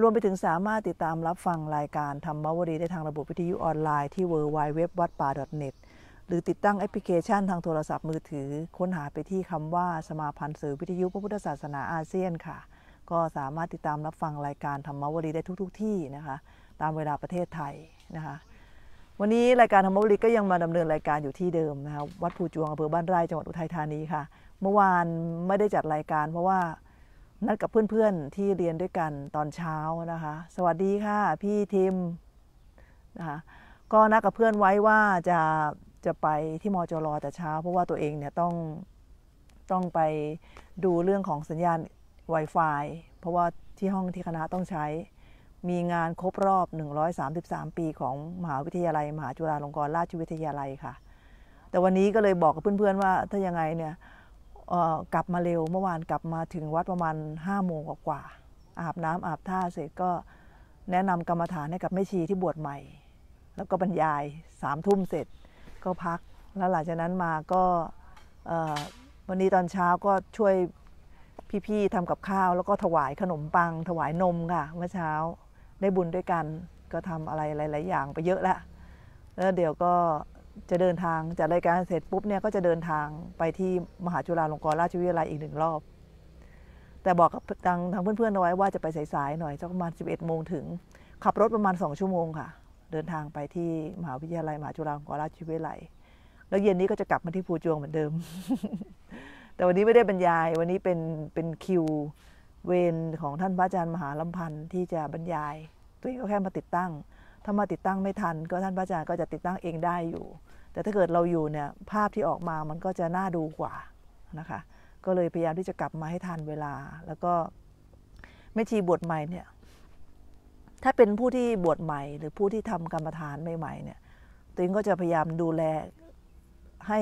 รวมไปถึงสามารถติดตามรับฟังรายการธรรมวรีได้ทางระบบวิทยุออนไลน์ที่ w w w วัดป่า .net หรือติดตั้งแอปพลิเคชันทางโทรศัพท์มือถือ ค้นหาไปที่คำว่าสมาพันธ์สื่อวิทยุพระพุทธศาสนาอาเซียนค่ะ ก็สามารถติดตามรับฟังรายการธรรมวรีได้ทุกๆทที่นะคะ ตามเวลาประเทศไทยนะคะวันนี้รายการธรรมวรีก็ยังมาดำเนินรายการอยู่ที่เดิมนะคะวัดภูจวงอำเภอบ้านไร่จังหวัดอุทัยธานีค่ะ เมื่อวานไม่ได้จัดรายการเพราะว่านัดกับเพื่อนๆที่เรียนด้วยกันตอนเช้านะคะสวัสดีค่ะพี่ทิมนะคะก็นัดกับเพื่อนไว้ว่าจะจะไปที่มจรแต่เช้า เพราะว่าตัวเองเนี่ยต้องต้องไปดูเรื่องของสัญญาณ Wi-Fi เพราะว่าที่ห้องที่คณะต้องใช้มีงานครบรอบ 133 ปีของมหาวิทยาลัย มหาจุฬาลงกรณราชวิทยาลัยค่ะ แต่วันนี้ก็เลยบอกกับเพื่อนๆว่าถ้ายังไงเนี่ยกลับมาเร็วเมื่อวานกลับมาถึงวัดประมาณ5้าโมงกว่า อาบน้ำอาบท่าเสร็จก็แนะนำกรรมฐานให้กับแม่ชีที่บวชใหม่ แล้วก็บรรยายสามทุ่มเสร็จก็พัก แล้วหลังจากนั้นมาก็วันนี้ตอนเช้าก็ช่วยพี่ๆทำกับข้าว แล้วก็ถวายขนมปัง ถวายนมค่ะ เมื่อเช้า ได้บุญด้วยกันก็ทำอะไรหลาย ๆ อย่างไปเยอะแล้วแล้วเดี๋ยวก็จะเดินทางจากรายการเสร็จปุ๊บเนี่ยก็จะเดินทางไปที่มหาจุฬาลงกรณราชวิทยาลัยอีกหนึ่งรอบ แต่บอกกับทางทางเพื่อนๆเอาไว้ว่าจะไปสายๆหน่อยประมาณ11โมงถึง ขับรถประมาณ2ชั่วโมงค่ะ เดินทางไปที่มหาวิทยาลัย มหาจุฬาลงกรณราชวิทยาลัยแล้วเย็นนี้ก็จะกลับมาที่ภูจวงเหมือนเดิม แต่วันนี้ไม่ได้บรรยาย วันนี้เป็นเป็นคิวเวรของท่านพระอาจารย์มหาลำพันธ์ที่จะบรรยาย ตัวเองก็แค่มาติดตั้ง ถ้ามาติดตั้งไม่ทัน ก็ท่านพระอาจารย์ก็จะติดตั้งเองได้อยู่แต่ถ้าเกิดเราอยู่เนี่ยภาพที่ออกมา มันก็จะน่าดูกว่านะคะ ก็เลยพยายามที่จะกลับมาให้ทันเวลา แล้วก็ไม่ชีบทใหม่เนี่ย ถ้าเป็นผู้ที่บวชใหม่ หรือผู้ที่ทำกรรมฐานใหม่ ๆ เนี่ยตัวเองก็จะพยายามดูแลให้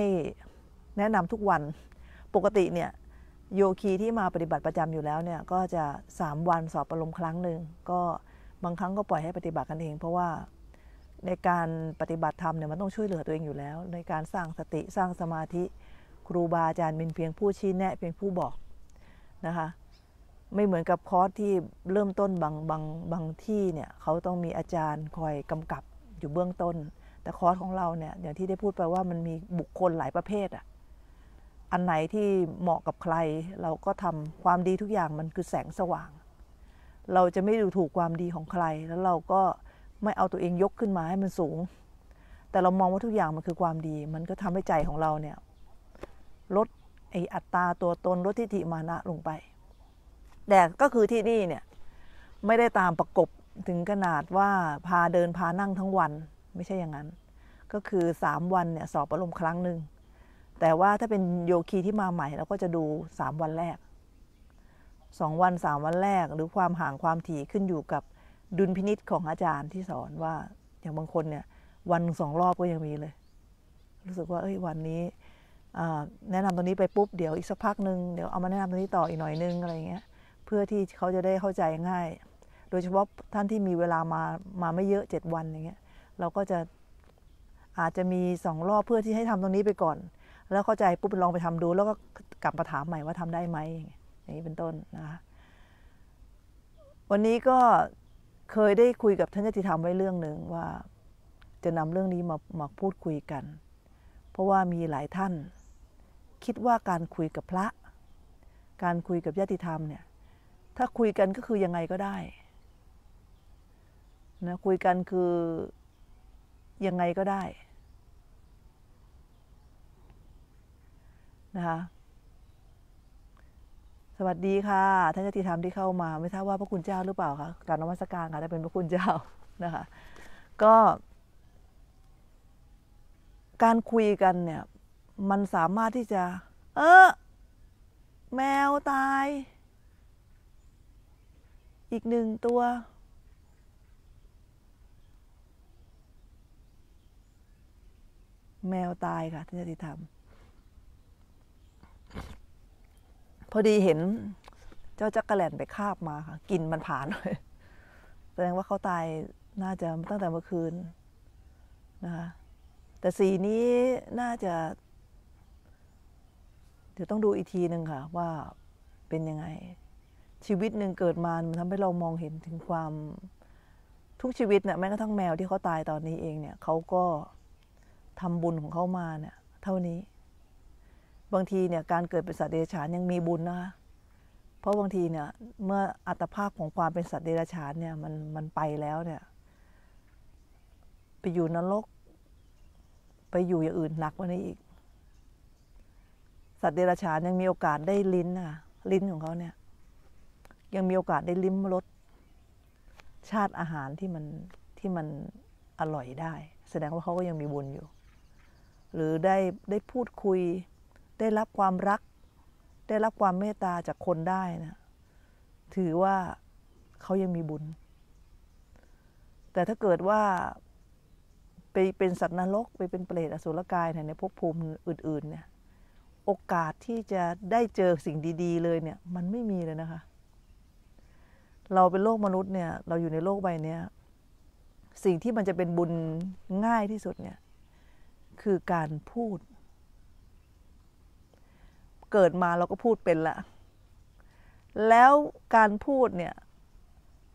แนะนำทุกวัน ปกติเนี่ย โยคีที่มาปฏิบัติประจำอยู่แล้วเนี่ย ก็จะ3วันสอบประลมครั้งหนึ่งก็บางครั้งก็ปล่อยให้ปฏิบัติกันเอง เพราะว่าในการปฏิบัติธรรมเนี่ยมันต้องช่วยเหลือตัวเองอยู่แล้ว ในการสร้างสติสร้างสมาธิครูบาอาจารย์เป็นเพียงผู้ชี้แนะเพียงผู้บอกนะคะไม่เหมือนกับคอร์สที่เริ่มต้น บางบางบางที่เนี่ยเขาต้องมีอาจารย์คอยกำกับอยู่เบื้องต้น แต่คอร์สของเราเนี่ยอย่างที่ได้พูดไปว่ามันมีบุคคลหลายประเภทอะอันไหนที่เหมาะกับใครเราก็ทำความดีทุกอย่างมันคือแสงสว่าง เราจะไม่ดูถูกความดีของใครแล้วเราก็ไม่เอาตัวเองยกขึ้นมาให้มันสูง แต่เรามองว่า ทุกอย่างมันคือความดี มันก็ทำให้ใจของเราเนี่ยลดไออัตตาตัวตนลดทิฏฐิมานะลงไปแต่ก็คือที่นี่เนี่ยไม่ได้ตามประกบถึงขนาดว่าพาเดินพานั่งทั้งวันไม่ใช่อย่างนั้น ก็คือ 3 วันเนี่ยสอบอารมณ์ครั้งหนึ่ง แต่ว่าถ้าเป็นโยคีที่มาใหม่เราก็จะดู3วันแรก2วัน3วันแรก หรือความห่างความถี่ขึ้นอยู่กับดุลพินิษของอาจารย์ที่สอนว่า อย่างบางคนเนี่ย วันสองรอบก็ยังมีเลย รู้สึกว่าเอ้ยวันนี้แนะนำตรงนี้ไป ปุ๊บ เดี๋ยวอีกสักพักหนึ่งเดี๋ยวเอามาแนะนำตรงนี้ต่ออีกหน่อยนึงอะไรเงี้ย เพื่อที่เขาจะได้เข้าใจง่าย โดยเฉพาะท่านที่มีเวลามามาไม่เยอะเจ็ดวันอย่างเงี้ย เราก็จะอาจจะมีสองรอบเพื่อที่ให้ทำตรงนี้ไปก่อน แล้วเข้าใจปุ๊บลองไปทำดู แล้วก็กลับมาถามใหม่ว่าทำได้ไหมอย่างนี้เป็นต้นนะคะวันนี้ก็เคยได้คุยกับท่านยติธรรมไว้เรื่องหนึ่งว่าจะนำเรื่องนี้มามาพูดคุยกัน เพราะว่ามีหลายท่าน คิดว่าการคุยกับพระ การคุยกับญาติธรรมเนี่ย ถ้าคุยกันก็คือยังไงก็ได้นะคุยกันคือยังไงก็ได้ นะคะวัสดีค่ะท่านจติธรรมที่เข้ามาไม่ทราบว่าพระคุณเจ้าหรือเปล่าคะการนมัสการค่ะแต่เป็น พระคุณเจ้านะคะ ก็การคุยกันเนี่ย มันสามารถที่จะ เออแมวตาย อีกหนึ่งตัว แมวตายค่ะท่านจติธรรมพอดีเห็นเจ้าจักรแลนไปคาบมาค่ะ กินมันผ่านเลยแสดงว่าเขาตายน่าจะตั้งแต่เมื่อคืนนะคะแต่สีนี้น่าจะ เดี๋ยวต้องดูอีกทีหนึ่งค่ะ ว่าเป็นยังไงชีวิตหนึ่งเกิดมามันทำให้เรามองเห็นถึงความ ทุกชีวิตเนี่ยแม้กระทั่งแมวที่เขาตายตอนนี้เองเนี่ยเขาก็ทำบุญของเขามาเนี่ย เท่านี้บางทีเนี่ยการเกิดเป็นสัตว์เดรัจฉานยังมีบุญนะคะเพราะบางทีเนี่ยเมื่ออัตภาพของความเป็นสัตว์เดรัจฉานเนี่ยมันมันไปแล้วเนี่ยไปอยู่นรกไปอยู่อย่างอื่นหนักกว่านี้อีก สัตว์เดรัจฉานยังมีโอกาสได้ลิ้นค่ะลิ้นของเขาเนี่ยยังมีโอกาสได้ลิ้มรสชาติอาหารที่มันที่มันอร่อยได้ แสดงว่าเขาก็ยังมีบุญอยู่ หรือได้ได้พูดคุยได้รับความรัก ได้รับความเมตตาจากคนได้นะถือว่าเขายังมีบุญ แต่ถ้าเกิดว่าไปเป็นสัตว์นรก ไปเป็นเปรตอสุรกายในภพภูมิอื่นๆเนี่ย โอกาสที่จะได้เจอสิ่งดีๆเลยเนี่ยมันไม่มีเลยนะคะ เราเป็นโลกมนุษย์เนี่ย เราอยู่ในโลกใบนี้ สิ่งที่มันจะเป็นบุญง่ายที่สุดเนี่ย คือการพูดเกิดมาเราก็พูดเป็นละแล้วการพูดเนี่ย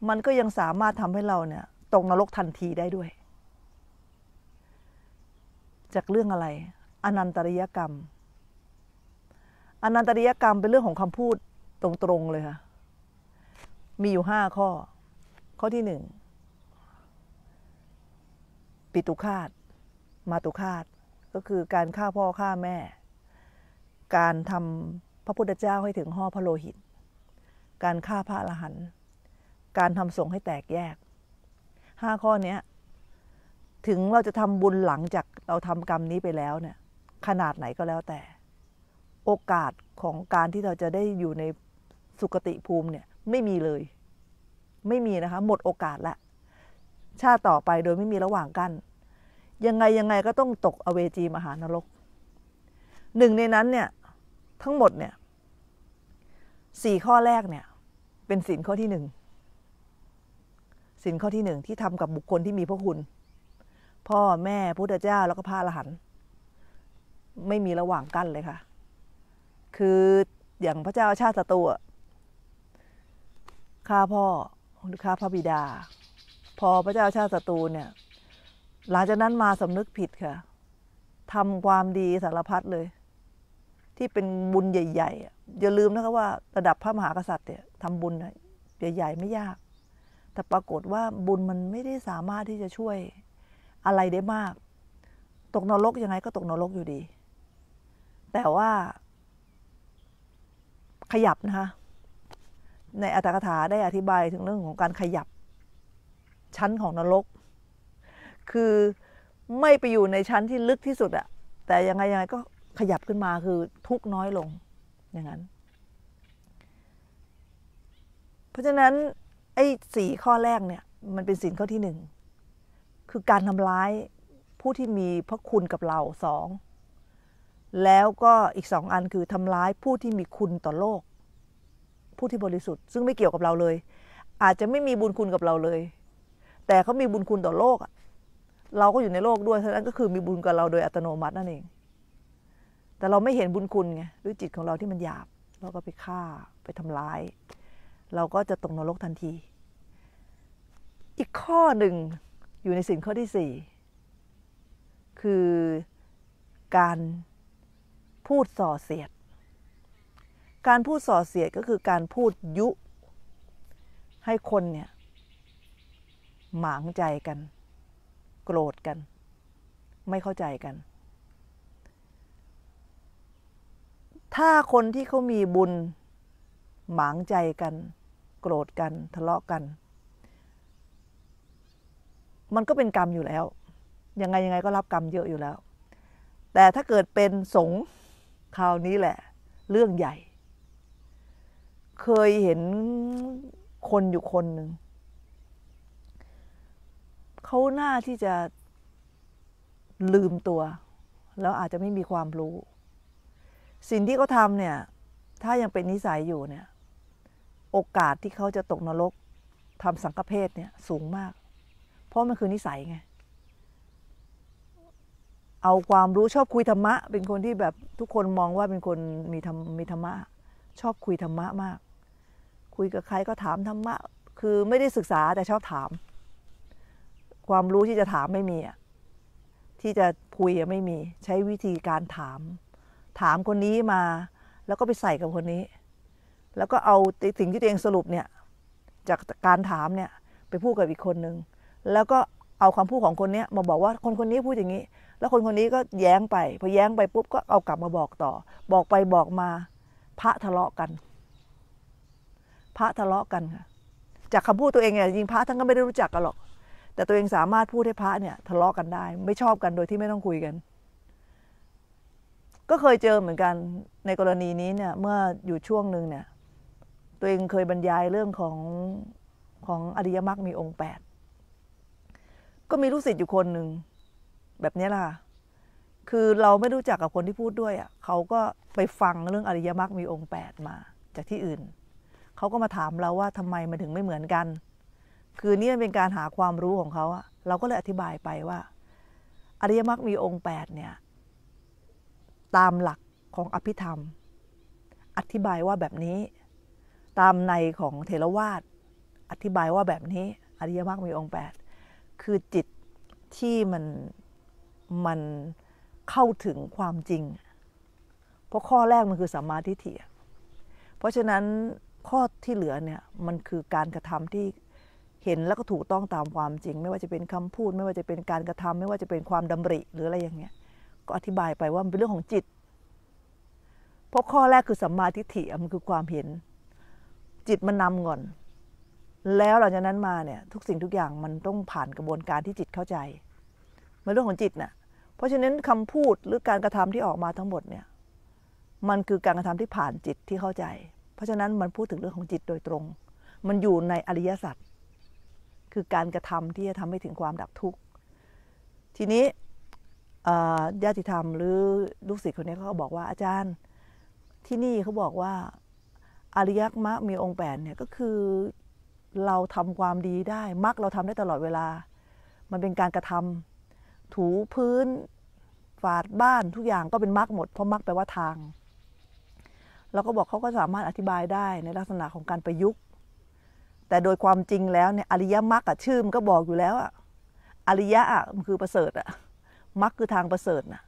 มันก็ยังสามารถทำให้เราเนี่ยตกนรกทันทีได้ด้วย จากเรื่องอะไร อนันตริยกรรม อนันตริยกรรมเป็นเรื่องของคำพูดตรงๆเลยค่ะมีอยู่ห้าข้อ ข้อที่หนึ่งปิตุคาตมาตุคาตก็คือการฆ่าพ่อฆ่าแม่การทำพระพุทธเจ้าให้ถึงห่อพระโลหิต การฆ่าพระอรหันต์ การทำสงฆ์ให้แตกแยก ห้าข้อนี้ถึงเราจะทำบุญหลังจากเราทำกรรมนี้ไปแล้วเนี่ย ขนาดไหนก็แล้วแต่ โอกาสของการที่เราจะได้อยู่ในสุคติภูมิเนี่ย ไม่มีเลย ไม่มีนะคะ หมดโอกาสละชาติต่อไปโดยไม่มีระหว่างกัน ยังไงยังไงก็ต้องตกอเวจีมหานรกหนึ่งในนั้นเนี่ยทั้งหมดเนี่ยสี่ข้อแรกเนี่ย เป็นสินข้อที่หนึ่งสินข้อที่หนึ่งที่ทำกับบุคคลที่มีพระคุณ พ่อแม่พุทธเจ้าแล้วก็พระอรหันต์ไม่มีระหว่างกั้นเลยค่ะ คืออย่างพระเจ้าชาติตัตรูฆ่าพ่อหรือฆ่าพระบิดา พอพระเจ้าชาติตะตูเนี่ย หลังจากนั้นมาสำนึกผิดค่ะทำความดี สารพัดเลยที่เป็นบุญใหญ่ๆอย่าลืมนะคะว่า ระดับพระมหากษัตริย์เนี่ยทำบุญใหญ่ๆไม่ยาก แต่ปรากฏว่าบุญมันไม่ได้สามารถที่จะช่วยอะไรได้มาก ตกนรกยังไงก็ตกนรกอยู่ดี แต่ว่าขยับนะคะในอัตถกถาได้อธิบายถึงเรื่องของการขยับ ชั้นของนรก คือไม่ไปอยู่ในชั้นที่ลึกที่สุดอะแต่ยังไงยังไงก็ขยับขึ้นมาคือทุกน้อยลง อย่างนั้นเพราะฉะนั้นไอ้สี่ข้อแรกเนี่ยมันเป็นสินข้อที่หนึ่งคือการทำร้ายผู้ที่มีพระคุณกับเราสองแล้วก็อีกสองอันคือทำร้ายผู้ที่มีคุณต่อโลก ผู้ที่บริสุทธิ์ซึ่งไม่เกี่ยวกับเราเลย อาจจะไม่มีบุญคุณกับเราเลย แต่เขามีบุญคุณต่อโลกเราก็อยู่ในโลกด้วยฉะนั้นก็คือมีบุญกับเราโดยอัตโนมัตินั่นเองแต่เราไม่เห็นบุญคุณไงด้วยจิตของเราที่มันหยาบเราก็ไปฆ่าไปทำร้าย เราก็จะตกนรกทันที อีกข้อหนึ่งอยู่ในสินข้อที่สี่คือการพูดส่อเสียด การพูดส่อเสียดก็คือการพูดยุ ให้คนเนี่ย หมางใจกัน โกรธกัน ไม่เข้าใจกันถ้าคนที่เขามีบุญหมางใจกัน โกรธกัน ทะเลาะกัน มันก็เป็นกรรมอยู่แล้ว ยังไงยังไงก็รับกรรมเยอะอยู่แล้ว แต่ถ้าเกิดเป็นสงคราวนี้แหละ เรื่องใหญ่ เคยเห็นคนอยู่คนหนึ่ง เขาหน้าที่จะลืมตัว แล้วอาจจะไม่มีความรู้สิ่งที่เขาทำเนี่ย ถ้ายังเป็นนิสัยอยู่เนี่ย โอกาสที่เขาจะตกนรกทำสังฆเพศเนี่ยสูงมาก เพราะมันคือนิสัยไง เอาความรู้ชอบคุยธรรมะ เป็นคนที่แบบทุกคนมองว่าเป็นคนมีธรรมมีธรรมะ ชอบคุยธรรมะมาก คุยกับใครก็ถามธรรมะ คือไม่ได้ศึกษาแต่ชอบถาม ความรู้ที่จะถามไม่มีอ่ะ ที่จะคุยไม่มี ใช้วิธีการถามถามคนนี้มาแล้วก็ไปใส่กับคนนี้ แล้วก็เอาสิ่งที่ตัวเองสรุปเนี่ย จากการถามเนี่ย ไปพูดกับอีกคนนึงแล้วก็เอาคำพูดของคนนี้มาบอกว่าคนคนนี้พูดอย่างนี้ แล้วคนคนนี้ก็แย้งไป พอแย้งไปปุ๊บก็เอากลับมาบอกต่อ บอกไปบอกมาพระทะเลาะกัน พระทะเลาะกันค่ะจากคำพูดตัวเองเนี่ยยิงพระท่านก็ไม่ได้รู้จักกันหรอกแต่ตัวเองสามารถพูดให้พระเนี่ย ทะเลาะกันได้ ไม่ชอบกันโดยที่ไม่ต้องคุยกันก็เคยเจอเหมือนกันในกรณีนี้เนี่ยเมื่ออยู่ช่วงหนึ่งเนี่ย ตัวเองเคยบรรยายเรื่องของของอริยมรรคมีองค์แปดก็มีลูกศิษย์อยู่คนหนึ่งแบบนี้ล่ะคือเราไม่รู้จักกับคนที่พูดด้วยอะ่ะเขาก็ไปฟังเรื่องอริยมรรคมีองค์แปดมา จากที่อื่น เขาก็มาถามเราว่าทำไมมันถึงไม่เหมือนกัน คือนี่เป็นการหาความรู้ของเขาอะเราก็เลยอธิบายไปว่าอริยมรรคมีองค์แปดเนี่ยตามหลักของอภิธรรม อธิบายว่าแบบนี้ตามในของเทรวาสอธิบายว่าแบบนี้อริยมรรคมีองค์8คือจิตที่มันมันเข้าถึงความจริงเพราะข้อแรกมันคือสัมมาทิฏฐิเพราะฉะนั้นข้อที่เหลือเนี่ยมันคือการกระทำที่เห็นแล้วก็ถูกต้องตามความจริง ไม่ว่าจะเป็นคำพูด ไม่ว่าจะเป็นการกระทำ ไม่ว่าจะเป็นความดำริหรืออะไรอย่างเงี้ยก็อธิบายไปว่ามันเป็นเรื่องของจิตเพราะข้อแรกคือสัมมาทิฏฐิมันคือความเห็น จิตมันนำก่อน แล้วหลังจากนั้นมาเนี่ย ทุกสิ่งทุกอย่างมันต้องผ่านกระบวนการที่จิตเข้าใจมันเรื่องของจิตนะ่ะเพราะฉะนั้นคำพูดหรือการกระทำที่ออกมาทั้งหมดเนี่ย มันคือการกระทำที่ผ่านจิตที่เข้าใจ เพราะฉะนั้นมันพูดถึงเรื่องของจิตโดยตรง มันอยู่ในอริยสัจคือการกระทำที่จะทำให้ถึงความดับทุกข์ทีนี้ญาติธรรมหรือลูกศิษย์คนนี้เขาบอกว่าอาจารย์ที่นี่เขาบอกว่าอริยมรรคมีองค์แปดเนี่ยก็คือเราทำความดีได้มรรคเราทำได้ตลอดเวลา มันเป็นการกระทำถูพื้นฝาดบ้านทุกอย่างก็เป็นมรรคหมดเพราะมรรคแปลว่าทางเราก็บอกเขาก็สามารถอธิบายได้ในลักษณะของการประยุกต์ แต่โดยความจริงแล้วเนี่ยอริยมรรคอะชื่อมันก็บอกอยู่แล้วอะอริยะอะมันคือประเสริฐอะมักคือทางประเสริฐนะ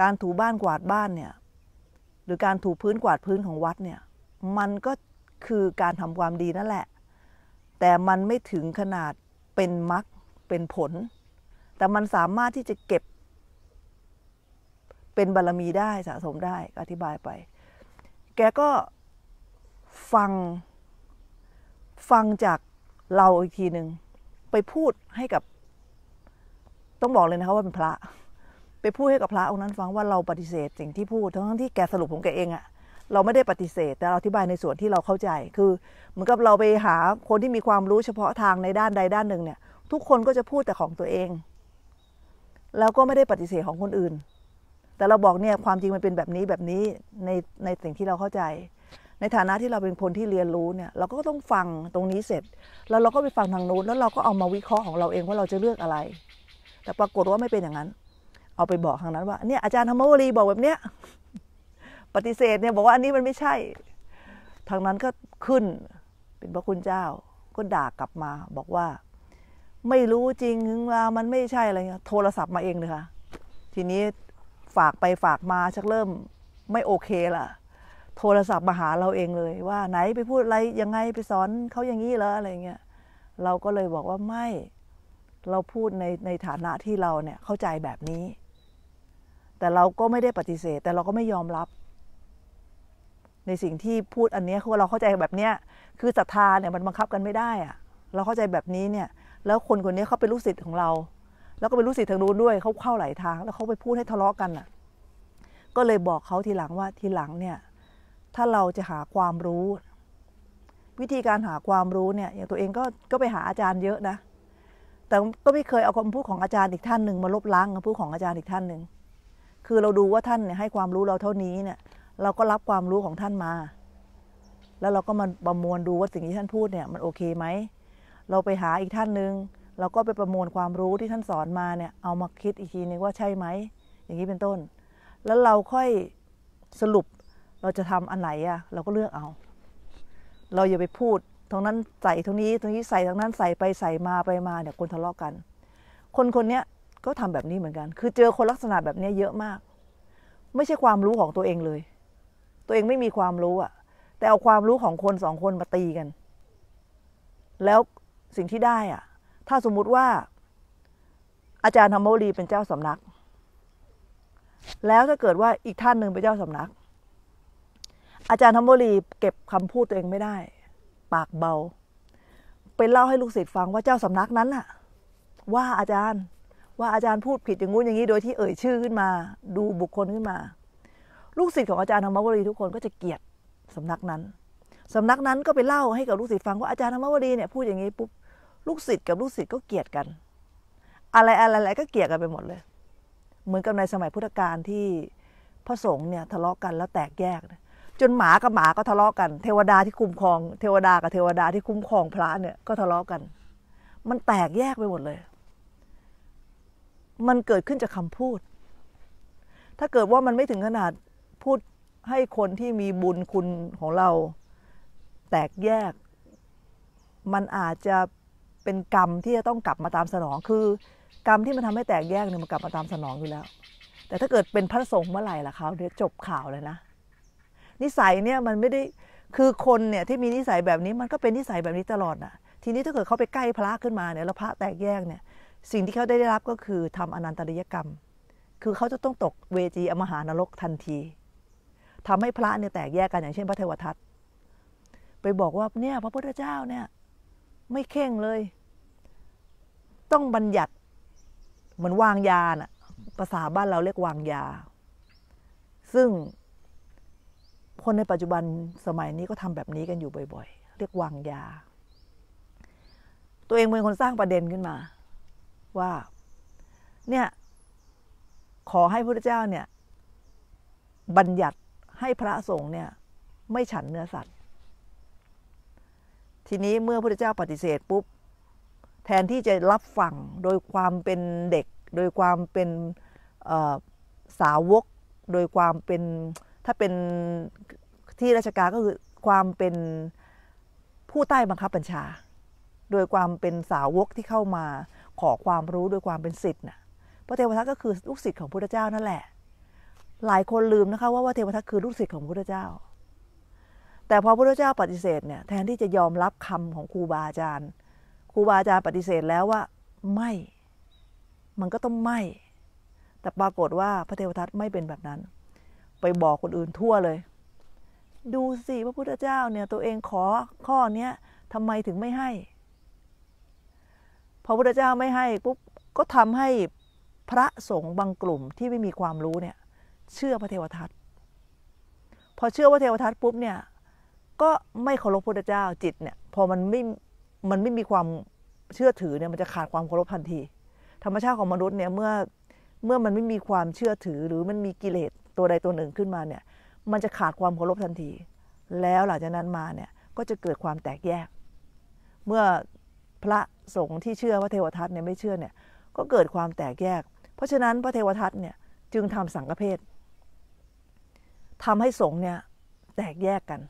การถูบ้านกวาดบ้านเนี่ย หรือการถูพื้นกวาดพื้นของวัดเนี่ย มันก็คือการทำความดีนั่นแหละ แต่มันไม่ถึงขนาดเป็นมักเป็นผล แต่มันสามารถที่จะเก็บ เป็นบารรมีได้สะสมได้อธิบายไป แกก็ฟังฟังจากเราอีกทีหนึ่งไปพูดให้กับต้องบอกเลยนะคะว่าเป็นพระ ไปพูดให้กับพระองค์นั้นฟังว่าเราปฏิเสธสิ่งที่พูดทั้งที่แกสรุปของแกเองอะเราไม่ได้ปฏิเสธ แต่เราอธิบายในส่วนที่เราเข้าใจคือ เหมือนกับเราไปหาคนที่มีความรู้เฉพาะทางในด้านใดด้านหนึ่งเนี่ย ทุกคนก็จะพูดแต่ของตัวเองแล้วก็ไม่ได้ปฏิเสธของคนอื่น แต่เราบอกเนี่ยความจริงมันเป็นแบบนี้แบบนี้ในในสิ่งที่เราเข้าใจ ในฐานะที่เราเป็นคนที่เรียนรู้เนี่ย เราก็ต้องฟังตรงนี้เสร็จแล้วเราก็ไปฟังทางโน้นแล้วเราก็เอามาวิเคราะห์ของเราเองว่าเราจะเลือกอะไรแต่ปรากฏว่าไม่เป็นอย่างนั้น เอาไปบอกทางนั้นว่า เนี่ย อาจารย์ธรรมวรีบอกแบบเนี้ยปฏิเสธเนี่ย บอกว่าอันนี้มันไม่ใช่ ทางนั้นก็ขึ้นเป็นพระคุณเจ้าก็ด่ากลับมา บอกว่า ไม่รู้จริงถึงว่ามันไม่ใช่อะไรเงี้ยโทรศัพท์มาเองเลยค่ะ ทีนี้ฝากไปฝากมาชักเริ่มไม่โอเคละโทรศัพท์มาหาเราเองเลย ว่า ไหนไปพูดอะไรยังไงไปสอนเขาอย่างนี้เหรออะไรเงี้ย เราก็เลยบอกว่าไม่เราพูดในในฐานะที่เราเนี่ยเข้าใจแบบนี้ แต่เราก็ไม่ได้ปฏิเสธ แต่เราก็ไม่ยอมรับ ในสิ่งที่พูดอันนี้คือเราเข้าใจแบบเนี้ย คือศรัทธาเนี่ยมันบังคับกันไม่ได้อะเราเข้าใจแบบนี้เนี่ย แล้วคนคนนี้เขาเป็นลูกศิษย์ของเรา แล้วก็เป็นลูกศิษย์ทางนู้นด้วยเขาเข้าหลายทางแล้วเขาไปพูดให้ทะเลาะกันอ่ะ ก็เลยบอกเขาทีหลังว่าทีหลังเนี่ย ถ้าเราจะหาความรู้ วิธีการหาความรู้เนี่ยอย่างตัวเองก็ก็ไปหาอาจารย์เยอะนะแต่ก็ไม่เคยเอาคำพูดของอาจารย์อีกท่านหนึ่งมาลบล้างคำพูดของอาจารย์อีกท่านหนึ่ง คือเราดูว่าท่านเนี่ยให้ความรู้เราเท่านี้เนี่ย เราก็รับความรู้ของท่านมา แล้วเราก็มาประมวลดูว่าสิ่งที่ท่านพูดเนี่ย มันโอเคไหม เราไปหาอีกท่านหนึ่งเราก็ไปประมวลความรู้ที่ท่านสอนมาเนี่ย เอามาคิดอีกทีนึงว่าใช่ไหมอย่างนี้เป็นต้น แล้วเราค่อยสรุปเราจะทำอันไหนอะเราก็เลือกเอา เราอย่าไปพูดตรงนั้นใส่ตรงนี้ตรงนี้ใส่ทางนั้นใส่ไปใส่มาไปมาเนี่ยคนทะเลาะกกัน คนคนนี้ก็ทำแบบนี้เหมือนกัน คือเจอคนลักษณะแบบนี้เยอะมาก ไม่ใช่ความรู้ของตัวเองเลย ตัวเองไม่มีความรู้อะแต่เอาความรู้ของคนสองคนมาตีกัน แล้วสิ่งที่ได้อะถ้าสมมุติว่า อาจารย์ธรรมโอรีเป็นเจ้าสำนัก แล้วถ้าเกิดว่าอีกท่านหนึ่งเป็นเจ้าสำนัก อาจารย์ธรรมโอรีเก็บคำพูดตัวเองไม่ได้ปากเบาไปเล่าให้ลูกศิษย์ฟังว่าเจ้าสำนักนั้นน่ะ ว่าอาจารย์ว่าอาจารย์พูดผิดอย่างงู้นอย่างนี้โดยที่เอ่ยชื่อขึ้นมาดูบุคคลขึ้นมา ลูกศิษย์ของอาจารย์ธรรมวรีทุกคนก็จะเกลียดสำนักนั้นสำนักนั้นก็ไปเล่าให้กับลูกศิษย์ฟังว่าอาจารย์ธรรมวรีเนี่ยพูดอย่างนี้ปุ๊บลูกศิษย์กับลูกศิษย์ก็เกลียดกัน อะไรอะไรก็เกลียดกันไปหมดเลยเหมือนกับในสมัยพุทธกาลที่พระสงฆ์เนี่ยทะเลาะกันแล้วแตกแยกนยจนหมากับหมาก็ทะเลาะกัน เทวดาที่คุ้มครองเทวดากับเทวดาที่คุ้มครองพระเนี่ยก็ทะเลาะกัน มันแตกแยกไปหมดเลย มันเกิดขึ้นจากคำพูด ถ้าเกิดว่ามันไม่ถึงขนาดพูดให้คนที่มีบุญคุณของเรา แตกแยก มันอาจจะเป็นกรรมที่จะต้องกลับมาตามสนองคือ กรรมที่มันทำให้แตกแยกเนี่ยมันกลับมาตามสนองอยู่แล้ว แต่ถ้าเกิดเป็นพระสงฆ์เมื่อไหร่ล่ะเขาเดี๋ยวจบข่าวเลยนะนิสัยเนี่ยมันไม่ได้คือคนเนี่ย ที่มีนิสัยแบบนี้ มันก็เป็นนิสัยแบบนี้ตลอดนะทีนี้ถ้าเกิดเขาไปใกล้พระขึ้นมาเนี่ย แล้วพระแตกแยกเนี่ย สิ่งที่เขาได้รับก็คือทำอนันตริยกรรม คือเขาจะต้องตกเวจีอมหานรกทันที ทำให้พระเนี่ยแตกแยกกันอย่างเช่นพระเทวทัตไปบอกว่า เนี่ย พระพุทธเจ้าเนี่ย ไม่เข่งเลย ต้องบัญญัติ เหมือนวางยาน่ะภาษาบ้านเราเรียกวางยา ซึ่งคนในปัจจุบันสมัยนี้ก็ทำแบบนี้กันอยู่บ่อย ๆ เรียกวางยา ตัวเองเป็นคนสร้างประเด็นขึ้นมา ว่าเนี่ย ขอให้พระเจ้าเนี่ย บัญญัติให้พระสงฆ์เนี่ย ไม่ฉันเนื้อสัตว์ ทีนี้เมื่อพระเจ้าปฏิเสธปุ๊บแทนที่จะรับฟังโดยความเป็นเด็ก โดยความเป็นสาวก โดยความเป็นถ้าเป็นที่ราชการก็คือความเป็นผู้ใต้บังคับบัญชา โดยความเป็นสาวกที่เข้ามา ขอความรู้ โดยความเป็นศิษย์น่ะพระเทวทัตก็คือลูกศิษย์ของพระเจ้านั่นแหละ หลายคนลืมนะคะว่าพระเทวทัตคือลูกศิษย์ของพระเจ้า แต่พอพระเจ้าปฏิเสธเนี่ยแทนที่จะยอมรับคำของครูบาอาจารย์ครูบาอาจารย์ปฏิเสธแล้วว่าไม่มันก็ต้องไม่ แต่ปรากฏว่าพระเทวทัตไม่เป็นแบบนั้นไปบอกคนอื่นทั่วเลย ดูสิพระพุทธเจ้าเนี่ยตัวเองขอข้อเนี้ยทำไมถึงไม่ให้พระพุทธเจ้าไม่ให้ปุ๊บก็ทำให้พระสงฆ์บางกลุ่มที่ไม่มีความรู้เนี่ยเชื่อพระเทวทัตพอเชื่อว่าเทวทัตปุ๊บเนี่ย ก็ไม่เคารพพระพุทธเจ้าจิตเนี่ยพอมันไม่มันไม่มีความเชื่อถือเนี่ยมันจะขาดความเคารพทันที ธรรมชาติของมนุษย์เนี่ยเมื่อเมื่อมันไม่มีความเชื่อถือหรือมันมีกิเลสตัวใดตัวหนึ่งขึ้นมาเนี่ย มันจะขาดความเคารพทันที แล้วหลังจากนั้นมาเนี่ย ก็จะเกิดความแตกแยก เมื่อพระสงฆ์ที่เชื่อว่าเทวทัตเนี่ยไม่เชื่อเนี่ย ก็เกิดความแตกแยก เพราะฉะนั้นพระเทวทัตเนี่ยจึงทำสังฆเพททำให้สงฆ์เนี่ยแตกแยกกัน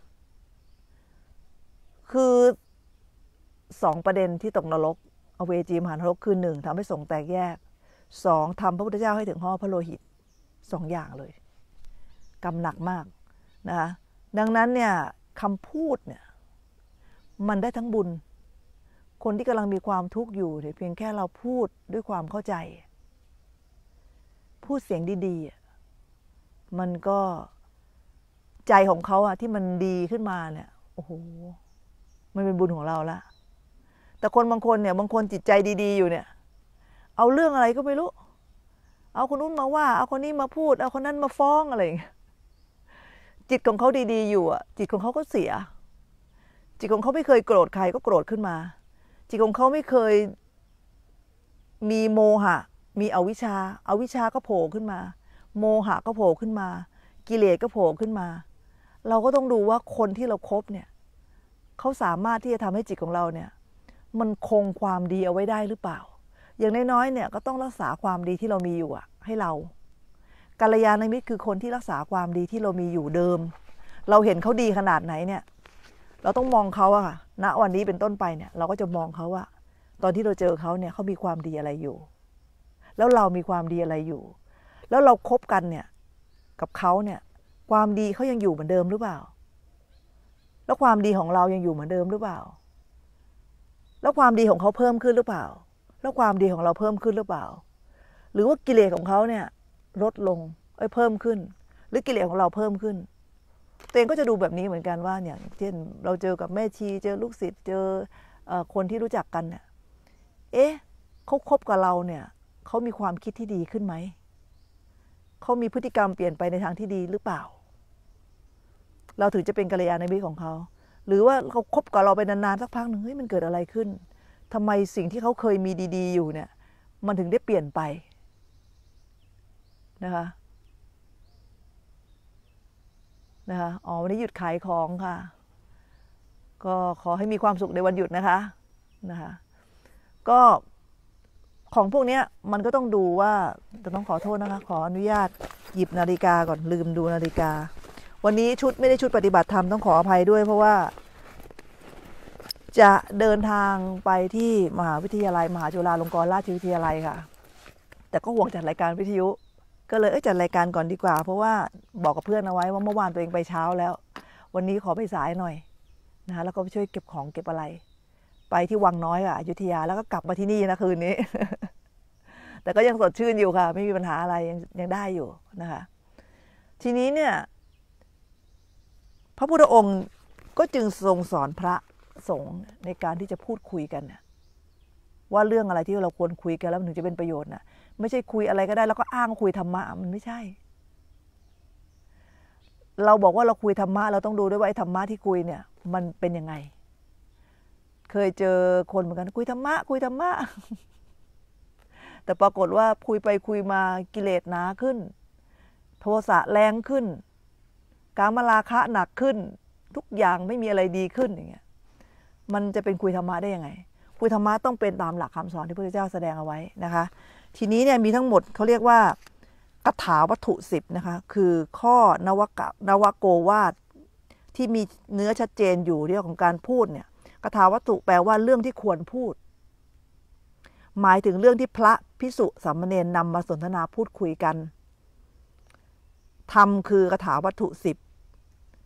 คือสองประเด็นที่ตกนรกเอาเวจีมหานรกคือหนึ่งทำให้สงฆ์แตกแยก สองทำพระพุทธเจ้าให้ถึงห่อพระโลหิตสองอย่างเลยกรรมหนักมากนะคะดังนั้นเนี่ยคำพูดเนี่ย มันได้ทั้งบุญ คนที่กำลังมีความทุกข์อยู่เเพียงแค่เราพูดด้วยความเข้าใจ พูดเสียงดีๆมันก็ใจของเขาอะที่มันดีขึ้นมาเนี่ยโอ้โห มันเป็นบุญของเราละแต่คนบางคนเนี่ย บางคนจิตใจดีๆอยู่เนี่ย เอาเรื่องอะไรก็ไม่รู้ เอาคนนู้นมาว่า เอาคนนี้มาพูด เอาคนนั้นมาฟ้องอะไรอย่างเงี้ยจิตของเขาดีๆอยู่อ่ะ จิตของเขาก็เสีย จิตของเขาไม่เคยโกรธใครก็โกรธขึ้นมา จิตของเขาไม่เคยมีโมหะ มีอวิชชาอาวิชชาก็โผล่ขึ้นมา โมหะก็โผล่ขึ้นมา กิเลสก็โผล่ขึ้นมา เราก็ต้องดูว่าคนที่เราครบเนี่ย เขาสามารถที่จะทำให้จิตของเราเนี่ย มันคงความดีเอาไว้ได้หรือเปล่า อย่างน้อยๆเนี่ยก็ต้องรักษาความดีที่เรามีอยู่อะให้เรากาลยานมิตรคือคนที่รักษาความดีที่เรามีอยู่เดิม เราเห็นเขาดีขนาดไหนเนี่ย เราต้องมองเขาอะค่ะ ณวันนี้เป็นต้นไปเนี่ย เราก็จะมองเขาว่า ตอนที่เราเจอเขาเนี่ยเขามีความดีอะไรอยู่ แล้วเรามีความดีอะไรอยู่ แล้วเราครบกันเนี่ย กับเขาเนี่ย ความดีเขายังอยู่เหมือนเดิมหรือเปล่า แล้วความดีของเรายังอยู่เหมือนเดิมหรือเปล่า แล้วความดีของเขาเพิ่มขึ้นหรือเปล่า แล้วความดีของเราเพิ่มขึ้นหรือเปล่า หรือว่ากิเลสของเขาเนี่ยลดลงเอ้ยเพิ่มขึ้น หรือกิเลสของเราเพิ่มขึ้นตัวเองก็จะดูแบบนี้เหมือนกันว่าอย่างเช่นเราเจอกับแม่ชี เจอลูกศิษย์เจอคนที่รู้จักกันเนี่ยเอ๊ะเขาคบกับเราเนี่ยเขามีความคิดที่ดีขึ้นไหมเขามีพฤติกรรมเปลี่ยนไปในทางที่ดีหรือเปล่า เราถึงจะเป็นกัลยาณมิตรของเขาหรือว่าเขาคบกับเราไปนานๆสักพักหนึ่งเฮ้ยมันเกิดอะไรขึ้น ทำไมสิ่งที่เขาเคยมีดีๆอยู่เนี่ย มันถึงได้เปลี่ยนไปนะคะนะคะอ๋อวันนี้หยุดขายของค่ะ ก็ขอให้มีความสุขในวันหยุดนะคะนะคะก็ของพวกนี้มันก็ต้องดูว่าจะต้องขอโทษนะคะ ขออนุญาตหยิบนาฬิกาก่อนลืมดูนาฬิกา วันนี้ชุดไม่ได้ชุดปฏิบัติธรรมต้องขออภัยด้วย เพราะว่า จะเดินทางไปที่มหาวิทยาลัย มหาจุฬาลงกรณราชวิทยาลัยค่ะ แต่ก็ห่วงจัดรายการวิทยุก็เลยเออจัดรายการก่อนดีกว่า เพราะว่าบอกกับเพื่อนเอาไว้ ว่าเมื่อวานตัวเองไปเช้าแล้ว วันนี้ขอไปสายหน่อย นะคะแล้วก็ไปช่วยเก็บของเก็บอะไร ไปที่วังน้อยค่ะอยุธยาแล้วก็กลับมาที่นี่นะคืนนี้แต่ก็ยังสดชื่นอยู่ค่ะ ไม่มีปัญหาอะไรยังยังได้อยู่นะคะทีนี้เนี่ย พระพุทธองค์ก็จึงทรงสอนพระสงฆ์ในการที่จะพูดคุยกันว่าเรื่องอะไรที่เราควรคุยกันแล้วถึงจะเป็นประโยชน์นะไม่ใช่คุยอะไรก็ได้แล้วก็อ้างคุยธรรมะ มันไม่ใช่ เราบอกว่าเราคุยธรรมะ เราต้องดูด้วยว่าไอ้ธรรมะที่คุยเนี่ย มันเป็นยังไง เคยเจอคนเหมือนกัน คุยธรรมะ คุยธรรมะ แต่ปรากฏว่าคุยไปคุยมากิเลสหนาขึ้น โทสะแรงขึ้น กามราคะหนักขึ้น ทุกอย่างไม่มีอะไรดีขึ้นอย่างเงี้ย มันจะเป็นคุยธรรมะได้ยังไง คุยธรรมะต้องเป็นตามหลักคำสอนที่พระเจ้าแสดงเอาไว้นะคะทีนี้เนี่ยมีทั้งหมดเขาเรียกว่ากถาวัตถุสิบนะคะ คือข้อนวกะนวโกวาท ที่มีเนื้อชัดเจนอยู่เรื่องของการพูดเนี่ยกถาวัตถุแปลว่าเรื่องที่ควรพูด หมายถึงเรื่องที่พระพิสุสามเณรนำมาสนทนาพูดคุยกัน ธรรม คือกถาวัตถุสิบ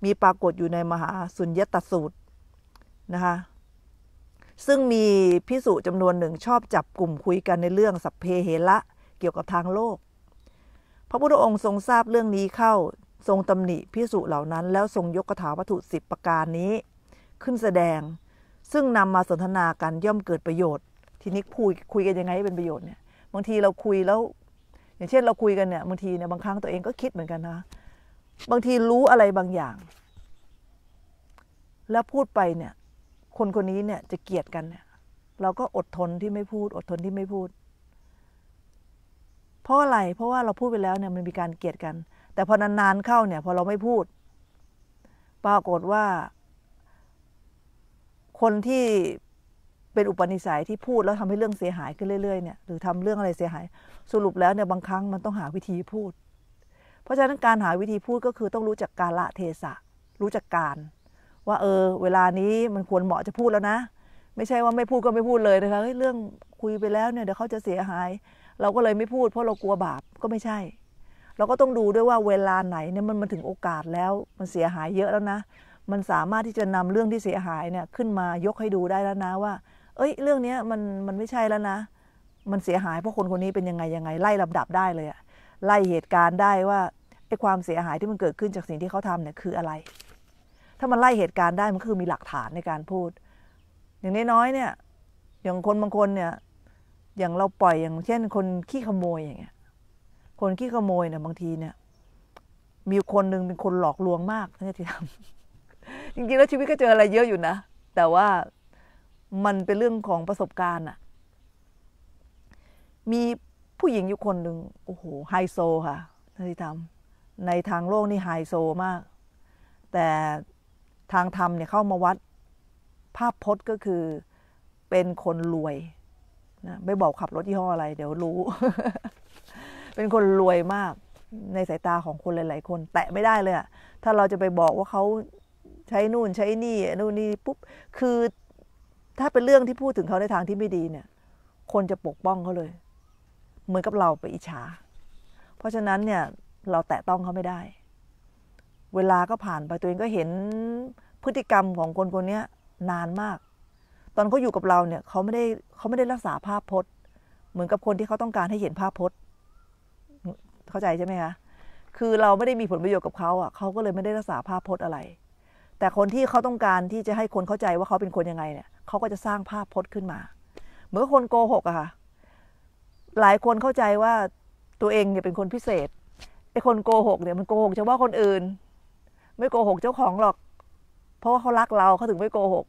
มีปรากฏอยู่ในมหาสุญญตสูตรนะคะซึ่งมีพิสูจจำนวนหนึ่งชอบจับกลุ่มคุยกันในเรื่องสัพเพเหระเกี่ยวกับทางโลก พระพุทธองค์ทรงทราบเรื่องนี้เข้าทรงตำหนิพิสู์เหล่านั้น แล้วทรงยกกระถาวัตถุสิบประการนี้ขึ้นแสดง ซึ่งนำมาสนทนากันย่อมเกิดประโยชน์ ทีนี้คุยคุยกันยังไงให้เป็นประโยชน์เนี่ย บางทีเราคุยแล้ว อย่างเช่นเราคุยกันเนี่ยบางทีเนี่ยบางครั้งตัวเองก็คิดเหมือนกันนะ บางทีรู้อะไรบางอย่าง แล้วพูดไปเนี่ยคนคนนี้เนี่ยจะเกลียดกันเนี่ย เราก็อดทนที่ไม่พูด อดทนที่ไม่พูด เพราะอะไรเพราะว่าเราพูดไปแล้วเนี่ยมันมีการเกลียดกัน แต่พอนานๆเข้าเนี่ยพอเราไม่พูด ปรากฏว่า คนที่เป็นอุปนิสัยที่พูดแล้วทำให้เรื่องเสียหายขึ้นเรื่อย ๆ เนี่ยหรือทำเรื่องอะไรเสียหายสรุปแล้วเนี่ยบางครั้งมันต้องหาวิธีพูด เพราะฉะนั้นการหาวิธีพูดก็คือต้องรู้จักการละเทศะรู้จักการว่าเออเวลานี้มันควรเหมาะจะพูดแล้วนะ ไม่ใช่ว่าไม่พูดก็ไม่พูดเลยนะคะเรื่องคุยไปแล้วเนี่ยเดี๋ยวเขาจะเสียหาย เราก็เลยไม่พูดเพราะเรากลัวบาปก็ไม่ใช่ เราก็ต้องดูด้วยว่าเวลาไหนเนี่ยมันมาถึงโอกาสแล้ว มันเสียหายเยอะแล้วนะ มันสามารถที่จะนำเรื่องที่เสียหายเนี่ยขึ้นมายกให้ดูได้แล้วนะว่า เอ้ยเรื่องนี้มันมันไม่ใช่แล้วนะ มันเสียหายเพราะคนคนนี้เป็นยังไงยังไง ไล่ลำดับได้เลยอะไล่เหตุการณ์ได้ว่าไอ้ความเสียหายที่มันเกิดขึ้นจากสิ่งที่เขาทำเนี่ยคืออะไรถ้ามันไล่เหตุการณ์ได้มันคือมีหลักฐานในการพูด อย่างน้อยๆเนี่ย อย่างคนบางคนเนี่ย อย่างเราปล่อยอย่างเช่นคนขี้ขโมยอย่างเงี้ย คนขี้ขโมยเนี่ยบางทีเนี่ย มีคนหนึ่งเป็นคนหลอกลวงมากท่านที่ทำจริงๆแล้วชีวิตก็เจออะไรเยอะอยู่นะแต่ว่ามันเป็นเรื่องของประสบการณ์อะมีผู้หญิงอยู่คนหนึ่งโอ้โหไฮโซค่ะท่านที่ทำในทางโลกนี่ไฮโซมาก แต่ทางธรรมเนี่ยเข้ามาวัดภาพพจน์ก็คือเป็นคนรวยนะไม่บอกขับรถยี่ห้ออะไร เดี๋ยวรู้ เป็นคนรวยมากในสายตาของคนหลาย ๆ คน แตะไม่ได้เลยอะถ้าเราจะไปบอกว่าเขาใช้นู่นใช้นี่นู่นนี่ปุ๊บคือถ้าเป็นเรื่องที่พูดถึงเขาในทางที่ไม่ดีเนี่ย คนจะปกป้องเขาเลยเหมือนกับเราไปอิจฉาเพราะฉะนั้นเนี่ยเราแตะต้องเขาไม่ได้เวลาก็ผ่านไปตัวเองก็เห็นพฤติกรรมของคนคนนี้นานมาก ตอนเขาอยู่กับเราเนี่ยเขาไม่ได้เขาไม่ได้รักษาภาพพจน์ เหมือนกับคนที่เขาต้องการให้เห็นภาพพจน์ เข้าใจใช่ไหมคะคือเราไม่ได้มีผลประโยชน์กับเขาอ่ะเขาก็เลยไม่ได้รักษาภาพพจน์อะไร แต่คนที่เขาต้องการที่จะให้คนเข้าใจว่าเขาเป็นคนยังไงเนี่ยเขาก็จะสร้างภาพพจน์ขึ้นมาเหมือนคนโกหกอะค่ะ หลายคนเข้าใจว่าตัวเองเนี่ยเป็นคนพิเศษไอ้คนโกหกเนี่ยมันโกหกเฉพาะคนอื่นไม่โกหกเจ้าของหรอก เพราะว่าเขารักเราเขาถึงไม่โกหก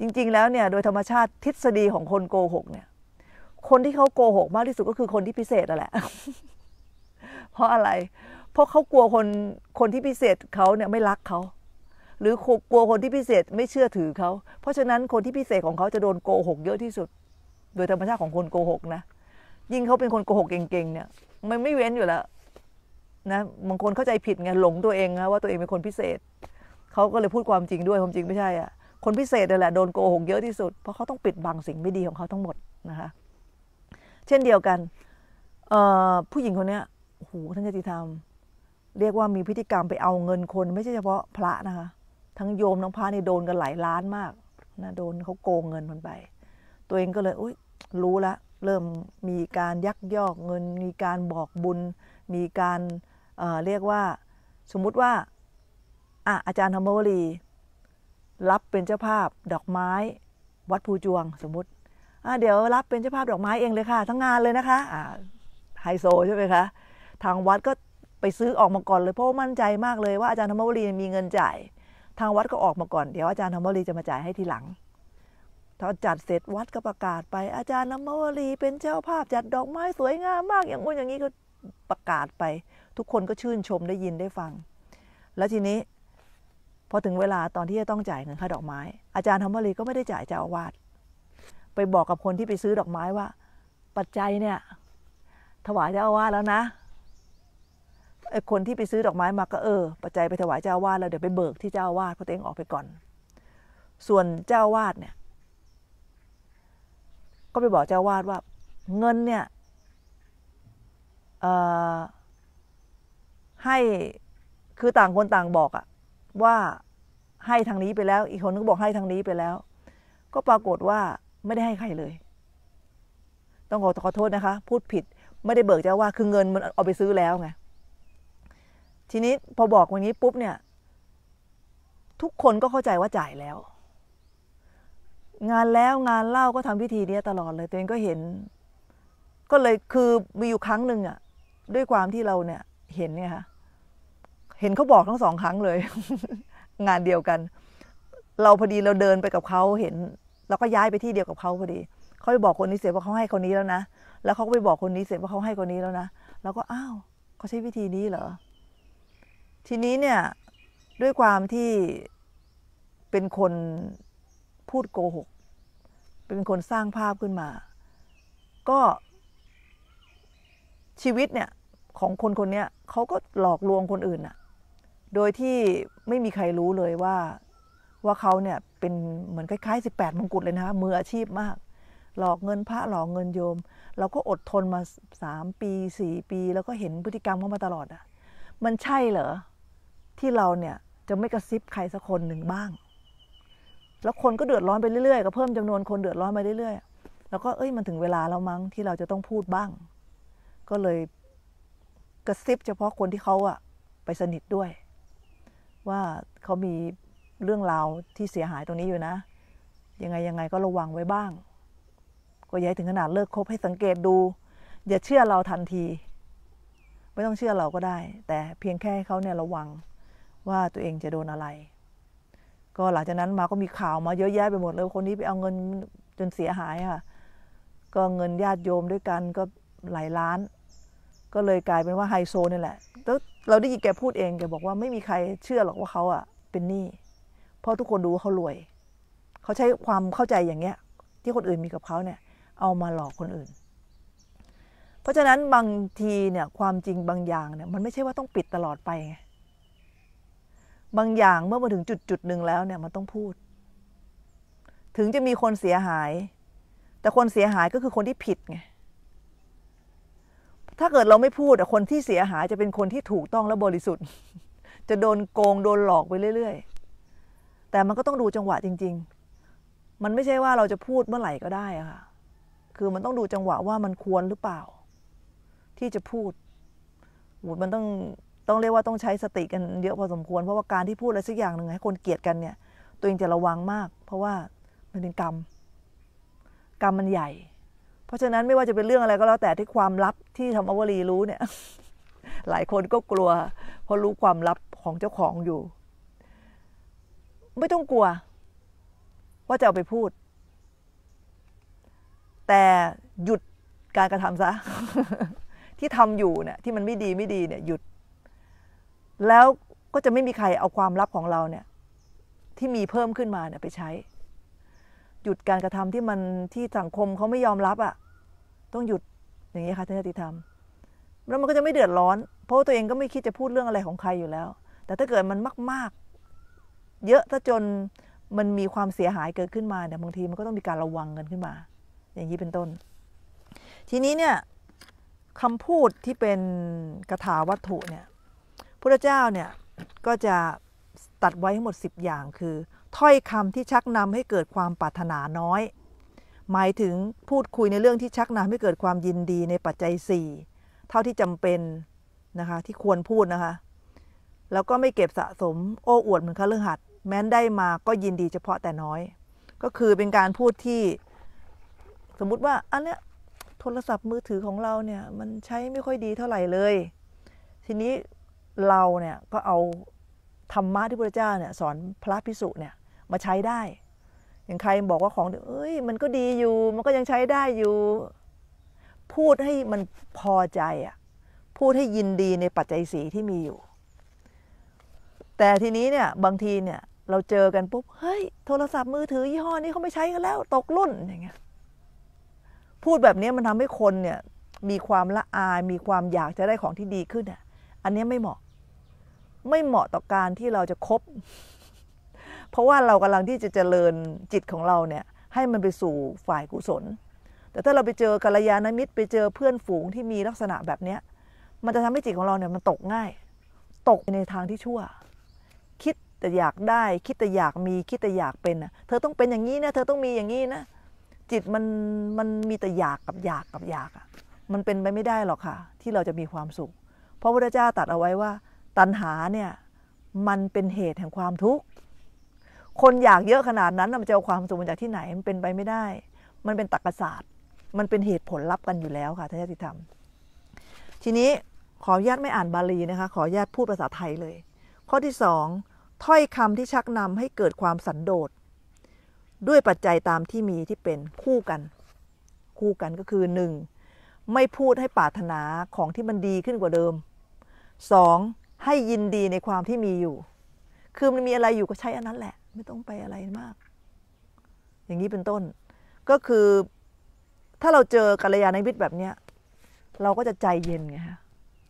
จริง ๆ แล้วเนี่ย โดยธรรมชาติทฤษฎีของคนโกหก เนี่ย คนที่เขาโกหกมากที่สุดก็คือคนที่พิเศษนั่นแหละ เพราะอะไร เพราะเขากลัวคนคนที่พิเศษเขาเนี่ยไม่รักเขา หรือกลัวคนที่พิเศษไม่เชื่อถือเขา เพราะฉะนั้นคนที่พิเศษของเขาจะโดนโกหก เยอะที่สุด โดยธรรมชาติของคนโกหกนะ ยิ่งเขาเป็นคนโกหกเก่งๆ เนี่ย มันไม่เว้นอยู่แล้วนะบางคนเข้าใจผิดไงหลงตัวเองนะว่าตัวเองเป็นคนพิเศษ เขาก็เลยพูดความจริงด้วยความจริงไม่ใช่อ่ะคนพิเศษนั่นแหละ โดนโกหกเยอะที่สุด เพราะเขาต้องปิดบังสิ่งไม่ดีของเขาทั้งหมดนะคะ เช่นเดียวกันผู้หญิงคนนี้โอ้โหท่านจะติธรรม เรียกว่ามีพฤติกรรมไปเอาเงินคน ไม่ใช่เฉพาะพระนะคะทั้งโยมทั้งพระนี่โดนกันหลายล้านมากนะโดนเขาโกงเงินมันไป ตัวเองก็เลยอุ้ยรู้ละ เริ่มมีการยักยอกเงิน มีการบอกบุญ มีการเรียกว่าสมมุติว่าอาจารย์ธรรมวรีรับเป็นเจ้าภาพดอกไม้ วัดภูจวง สมมติเดี๋ยวรับเป็นเจ้าภาพ ดอกไม้เองเลยค่ะ ทั้งงานเลยนะคะไฮโซใช่ไหมคะทางวัดก็ไปซื้อออกมาก่อนเลยเพราะมั่นใจมากเลยว่าอาจารย์ธรรมวรีมีเงินจ่าย ทางวัดก็ออกมาก่อน เดี๋ยวอาจารย์ธรรมวรีจะมาจ่ายให้ทีหลังพอจัดเสร็จวัดก็ประกาศไป อาจารย์ธรรมวรีเป็นเจ้าภาพจัดดอกไม้สวยงามมาก อย่างงู้นอย่างนี้ก็ประกาศไปทุกคนก็ชื่นชมได้ยินได้ฟัง แล้วทีนี้ พอถึงเวลาตอนที่จะต้องจ่ายเงินค่าดอกไม้ อาจารย์ธรรมรีก็ไม่ได้จ่ายเจ้าอาวาสไปบอกกับคนที่ไปซื้อดอกไม้ว่า ปัจจัยเนี่ย ถวายเจ้าอาวาสแล้วนะไอ้คนที่ไปซื้อดอกไม้มาก็เออปัจจัยไปถวายเจ้าอาวาสแล้วเดี๋ยวไปเบิกที่เจ้าอาวาสเพราะตเองออกไปก่อน ส่วนเจ้าอาวาสเนี่ย ก็ไปบอกเจ้าอาวาสว่า เงินเนี่ย เออให้คือต่างคนต่างบอกอะว่าให้ทางนี้ไปแล้ว อีกคนก็บอกให้ทางนี้ไปแล้ว ก็ปรากฏว่าไม่ได้ให้ใครเลย ต้องขอขอโทษนะคะ พูดผิด ไม่ได้เบิกเจ้าว่า คือเงินมันเอาไปซื้อแล้วไงทีนี้พอบอกวันนี้ปุ๊บเนี่ย ทุกคนก็เข้าใจว่าจ่ายแล้ว งานแล้วงานเล่าก็ทำพิธีเนี้ย ตลอดเลย ตัวเองก็เห็น ก็เลยคือมีอยู่ครั้งหนึ่งอ่ะด้วยความที่เราเนี่ยเห็นเนี่ยค่ะ เห็นเขาบอกทั้งสองครั้งเลย งานเดียวกัน เราพอดีเราเดินไปกับเขาเห็นเราก็ย้ายไปที่เดียวกับเขาพอดี เขาไปบอกคนนี้เสร็จว่าเขาให้คนนี้แล้วนะ แล้วเขาก็ไปบอกคนนี้เสร็จว่าเขาให้คนนี้แล้วนะเราก็อ้าวเขาใช้วิธีนี้เหรอ ทีนี้เนี่ย ด้วยความที่เป็นคนพูดโกหก เป็นคนสร้างภาพขึ้นมา ก็ชีวิตเนี่ยของคนคนนี้เขาก็หลอกลวงคนอื่นอะโดยที่ไม่มีใครรู้เลยว่าว่าเขาเนี่ยเป็นเหมือนคล้ายๆ18มงกุฎเลยนะคะมืออาชีพมาก หลอกเงินพระหลอกเงินโยม เราก็อดทนมา3ปี4ปี แล้วก็เห็นพฤติกรรมเขามาตลอดอะมันใช่เหรอ ที่เราเนี่ยจะไม่กระซิบใครสักคนหนึ่งบ้าง แล้วคนก็เดือดร้อนไปเรื่อยๆ ก็เพิ่มจำนวนคนเดือดร้อนไปเรื่อยๆแล้วก็เอ้ยมันถึงเวลาแล้วมั้งที่เราจะต้องพูดบ้าง ก็เลยกระซิบเฉพาะคนที่เขาอะไปสนิทด้วย ว่าเขามีเรื่องราวที่เสียหายตรงนี้อยู่นะ ยังไงยังไงก็ระวังไว้บ้าง ก็ย้ายถึงขนาดเลิกคบให้สังเกตดู อย่าเชื่อเราทันที ไม่ต้องเชื่อเราก็ได้ แต่เพียงแค่เขาเนี่ยระวังว่าตัวเองจะโดนอะไร ก็หลังจากนั้นมาก็มีข่าวมาเยอะแยะไปหมดเลย คนนี้ไปเอาเงินจนเสียหายค่ะ ก็เงินญาติโยมด้วยกันก็หลายล้านก็เลยกลายเป็นว่าไฮโซนี่แหละ แล้วเราได้ยินแกพูดเองแกบอกว่าไม่มีใครเชื่อหรอกว่าเขาอ่ะ เป็นหนี้เพราะทุกคนรู้ว่าเขารวย เขาใช้ความเข้าใจอย่างเงี้ย ที่คนอื่นมีกับเขาเนี่ย เอามาหลอกคนอื่น เพราะฉะนั้นบางทีเนี่ยความจริงบางอย่างเนี่ย มันไม่ใช่ว่าต้องปิดตลอดไปไง บางอย่างเมื่อมาถึงจุดจุดหนึ่งแล้วเนี่ยมันต้องพูด ถึงจะมีคนเสียหาย แต่คนเสียหายก็คือคนที่ผิดไงถ้าเกิดเราไม่พูด คนที่เสียหายจะเป็นคนที่ถูกต้องและบริสุทธิ์ จะโดนโกง โดนหลอกไปเรื่อย ๆ แต่มันก็ต้องดูจังหวะจริง ๆ มันไม่ใช่ว่าเราจะพูดเมื่อไหร่ก็ได้ค่ะ คือมันต้องดูจังหวะว่ามันควรหรือเปล่า ที่จะพูด มันต้องต้องเรียกว่าต้องใช้สติกันเยอะพอสมควร เพราะว่าการที่พูดอะไรสักอย่างหนึ่งให้คนเกลียดกันเนี่ย ตัวเองจะระวังมาก เพราะว่ามันเป็นกรรม กรรมมันใหญ่เพราะฉะนั้นไม่ว่าจะเป็นเรื่องอะไรก็แล้วแต่ที่ความลับที่ธรรมวรีรู้เนี่ย หลายคนก็กลัวเพราะรู้ความลับของเจ้าของอยู่ ไม่ต้องกลัวว่าจะเอาไปพูด แต่หยุดการกระทำซะ ที่ทำอยู่เนี่ย ที่มันไม่ดีไม่ดีเนี่ยหยุด แล้วก็จะไม่มีใครเอาความลับของเราเนี่ย ที่มีเพิ่มขึ้นมาเนี่ยไปใช้หยุดการกระทำที่มันที่สังคมเขาไม่ยอมรับอะ่ะ ต้องหยุดอย่างนี้ค่ะท่านติธรรมแล้วมันก็จะไม่เดือดร้อน เพราะตัวเองก็ไม่คิดจะพูดเรื่องอะไรของใครอยู่แล้ว แต่ถ้าเกิดมันมาก ๆ เยอะถ้าจนมันมีความเสียหายเกิดขึ้นมาเนี่ยบางทีมันก็ต้องมีการระวังกันขึ้นมา อย่างนี้เป็นต้น ทีนี้เนี่ยคำพูดที่เป็นคาถาวัตถุเนี่ยพระเจ้าเนี่ย ก็จะตัดไว้ทั้งหมด10อย่างคือถ้อยคำที่ชักนำให้เกิดความปรารถนาน้อย หมายถึงพูดคุยในเรื่องที่ชักนำให้เกิดความยินดีในปัจจัย4เท่าที่จำเป็นนะคะที่ควรพูดนะคะแล้วก็ไม่เก็บสะสมโอ้อวดเหมือนคงหัดแม้นได้มาก็ยินดีเฉพาะแต่น้อย ก็คือเป็นการพูดที่ สมมุติว่าอันเนี้ยโทรศัพท์มือถือของเราเนี่ย มันใช้ไม่ค่อยดีเท่าไหร่เลย ทีนี้เราเนี่ยก็เอาธรรมะที่พระเจ้าเนี่ยสอนพระพิสุเนี่ยมาใช้ได้ อย่างใครบอกว่าของเอ้ย มันก็ดีอยู่ มันก็ยังใช้ได้อยู่ พูดให้มันพอใจอ่ะ พูดให้ยินดีในปัจจัยสีที่มีอยู่ แต่ทีนี้เนี่ย บางทีเนี่ย เราเจอกันปุ๊บ เฮ้ย โทรศัพท์มือถือ ยี่ห้อนี้เขาไม่ใช้กันแล้ว ตกรุ่น อย่างเงี้ย พูดแบบนี้มันทำให้คนเนี่ย มีความละอาย มีความอยากจะได้ของที่ดีขึ้นอ่ะ อันนี้ไม่เหมาะ ไม่เหมาะต่อการที่เราจะคบเพราะว่าเรากำลังที่จะเจริญจิตของเราเนี่ยให้มันไปสู่ฝ่ายกุศล แต่ถ้าเราไปเจอกัลยาณมิตรไปเจอเพื่อนฝูงที่มีลักษณะแบบเนี้ย มันจะทำให้จิตของเราเนี่ยมันตกง่าย ตกในทางที่ชั่ว คิดแต่อยากได้ คิดแต่อยากมี คิดแต่อยากเป็นนะเธอต้องเป็นอย่างนี้นะ เธอต้องมีอย่างนี้นะ จิตมันมันมีแต่อยากกับอยากกับอยากอ่ะ มันเป็นไปไม่ได้หรอกค่ะ ที่เราจะมีความสุข เพราะพระพุทธเจ้าตัดเอาไว้ว่า ตัณหาเนี่ยมันเป็นเหตุแห่งความทุกข์คนอยากเยอะขนาดนั้น มันจะเอาความสุขมาจากที่ไหน มันเป็นไปไม่ได้ มันเป็นตรรกศาสตร์ มันเป็นเหตุผลลับกันอยู่แล้วค่ะท่านยติธรรม ทีนี้ขออนุญาตไม่อ่านบาลีนะคะ ขออนุญาตพูดภาษาไทยเลย ข้อที่สองถ้อยคำที่ชักนำให้เกิดความสันโดษ ด้วยปัจจัยตามที่มีที่เป็นคู่กัน คู่กันก็คือหนึ่งไม่พูดให้ปาถนาของที่มันดีขึ้นกว่าเดิมสองให้ยินดีในความที่มีอยู่ คือมันมีอะไรอยู่ก็ใช้อันนั้นแหละไม่ต้องไปอะไรมาก อย่างนี้เป็นต้น ก็คือ ถ้าเราเจอกัลยาณมิตรแบบเนี้ย เราก็จะใจเย็นไงฮะ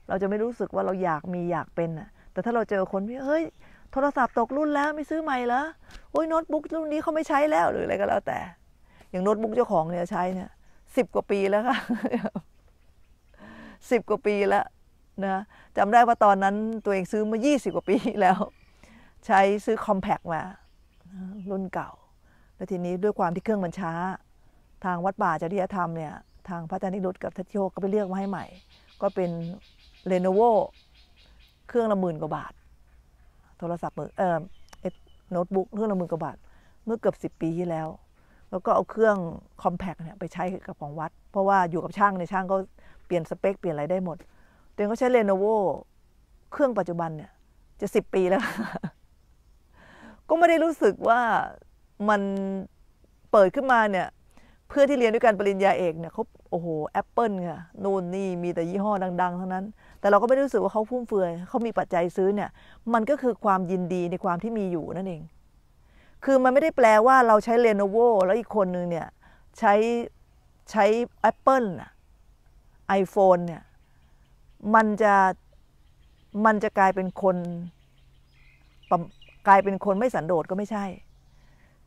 เราจะไม่รู้สึกว่าเราอยากมีอยากเป็นอ่ะ แต่ถ้าเราเจอคนที่ เฮ้ย โทรศัพท์ตกรุ่นแล้วไม่ซื้อใหม่เหรอโอ้ยโน้ตบุ๊กรุ่นนี้เขาไม่ใช้แล้ว หรืออะไรก็แล้ว แต่ อย่างโน้ตบุ๊กเจ้าของเนี่ยใช้เนี่ยสิบกว่าปีแล้วค่ะสิบกว่าปีแล้วนะจำได้ว่าตอนนั้นตัวเองซื้อมา20กว่าปีแล้ว ใช้ซื้อคอมแพกมารุ่นเก่า แล้วทีนี้ด้วยความที่เครื่องมันช้า ทางวัดป่าจริยธรรมเนี่ย ทางพระอาจารย์นิรุตกับทัชโยก็ไปเรียกมาให้ใหม่ ก็เป็นเรโนโวเครื่องละหมื่นกว่าบาท โทรศัพท์มือเอ่อโน้ตบุ๊กเครื่องละหมื่นกว่าบาท เมื่อเกือบสิบปีที่แล้ว แล้วก็เอาเครื่องคอมแพกเนี่ยไปใช้กับของวัด เพราะว่าอยู่กับช่างในช่างก็เปลี่ยนสเปคเปลี่ยนอะไรได้หมดตัวเองก็ใช้เรโนโวเครื่องปัจจุบันเนี่ยจะสิบปีแล้วก็ไม่ได้รู้สึกว่ามันเปิดขึ้นมาเนี่ยเพื่อที่เรียนด้วยกันปริญญาเอกเนี่ยเขาโอ้โหแอปเปิลค่ะนู่นนี่มีแต่ยี่ห้อดังๆทั้งนั้น แต่เราก็ไม่ได้รู้สึกว่าเขาฟุ่มเฟือยเขามีปัจจัยซื้อเนี่ยมันก็คือความยินดีในความที่มีอยู่นั่นเองคือมันไม่ได้แปลว่าเราใช้เลโนโวแล้วอีกคนนึงเนี่ยใช้ใช้แอปเปน่ะอโฟนเนี่ยมันจะมันจะกลายเป็นคนกลายเป็นคนไม่สันโดษก็ไม่ใช่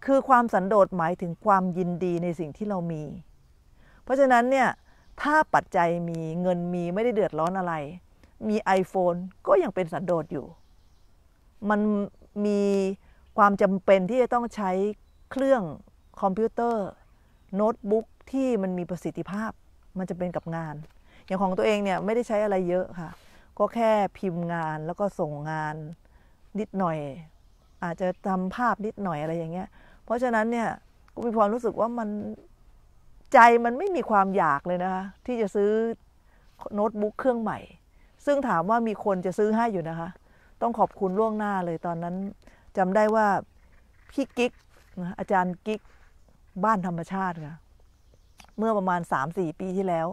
คือความสันโดษหมายถึงความยินดีในสิ่งที่เรามี เพราะฉะนั้นเนี่ย ถ้าปัจจัยมีเงินมีไม่ได้เดือดร้อนอะไร มี iPhone ก็ยังเป็นสันโดษอยู่ มันมีความจำเป็นที่จะต้องใช้เครื่องคอมพิวเตอร์ โน้ตบุ๊กที่มันมีประสิทธิภาพ มันจะเป็นกับงาน อย่างของตัวเองเนี่ย ไม่ได้ใช้อะไรเยอะค่ะ ก็แค่พิมพ์งานแล้วก็ส่งงาน นิดหน่อยอาจจะทำภาพนิดหน่อยอะไรอย่างเงี้ย เพราะฉะนั้นเนี่ยกูมีความรู้สึกว่ามันใจมันไม่มีความอยากเลยนะคะ ที่จะซื้อ โน้ตบุ๊กเครื่องใหม่ ซึ่งถามว่ามีคนจะซื้อให้อยู่นะคะ ต้องขอบคุณล่วงหน้าเลยตอนนั้นจำได้ว่า พี่กิ๊กนะอาจารย์กิ๊กบ้านธรรมชาติค่ะ เมื่อประมาณ 3-4 ปีที่แล้ว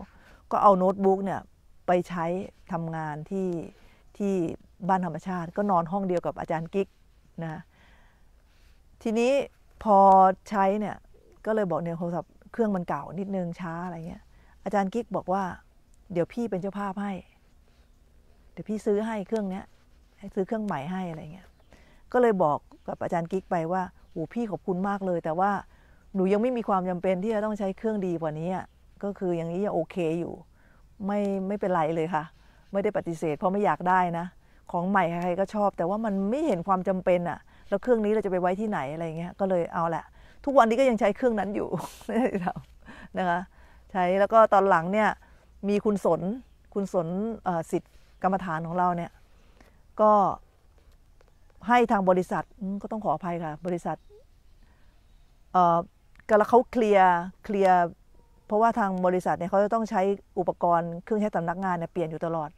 ก็เอาโน้ตบุ๊กเนี่ย ไปใช้ทำงานที่ที่บ้านธรรมชาติ ก็นอนห้องเดียวกับอาจารย์กิ๊กนะทีนี้พอใช้เนี่ย ก็เลยบอกเนี่ยโทรศัพท์เครื่องมันเก่า นิดนึงช้าอะไรเงี้ย อาจารย์กิ๊กบอกว่า เดี๋ยวพี่เป็นเจ้าภาพให้ เดี๋ยวพี่ซื้อให้เครื่องเนี้ย ให้ซื้อเครื่องใหม่ให้อะไรเงี้ย ก็เลยบอกกับอาจารย์กิ๊กไปว่าโอ้พี่ขอบคุณมากเลย แต่ว่าหนูยังไม่มีความจำเป็นที่จะต้องใช้เครื่องดีกว่านี้ก็คืออย่างนี้ยังโอเคอยู่ ไม่ไม่เป็นไรเลยค่ะ ไม่ได้ปฏิเสธ เพราะไม่อยากได้นะของใหม่ใครก็ชอบแต่ว่ามันไม่เห็นความจำเป็นอะแล้วเครื่องนี้เราจะไปไว้ที่ไหนอะไรเงี้ยก็เลยเอาแหละ ทุกวันนี้ก็ยังใช้เครื่องนั้นอยู่นะคะใช้แล้วก็ตอนหลังเนี่ยมีคุณสนคุณสนสิทธิ์กรรมฐานของเราเนี่ยก็ให้ทางบริษัทก็ต้องขออภัยค่ะบริษัทก็แล้วเขาเคลียร์เคลียร์เพราะว่าทางบริษัทเนี่ยเขาจะต้องใช้อุปกรณ์เครื่องใช้สำนักงานเนี่ยเปลี่ยนอยู่ตลอด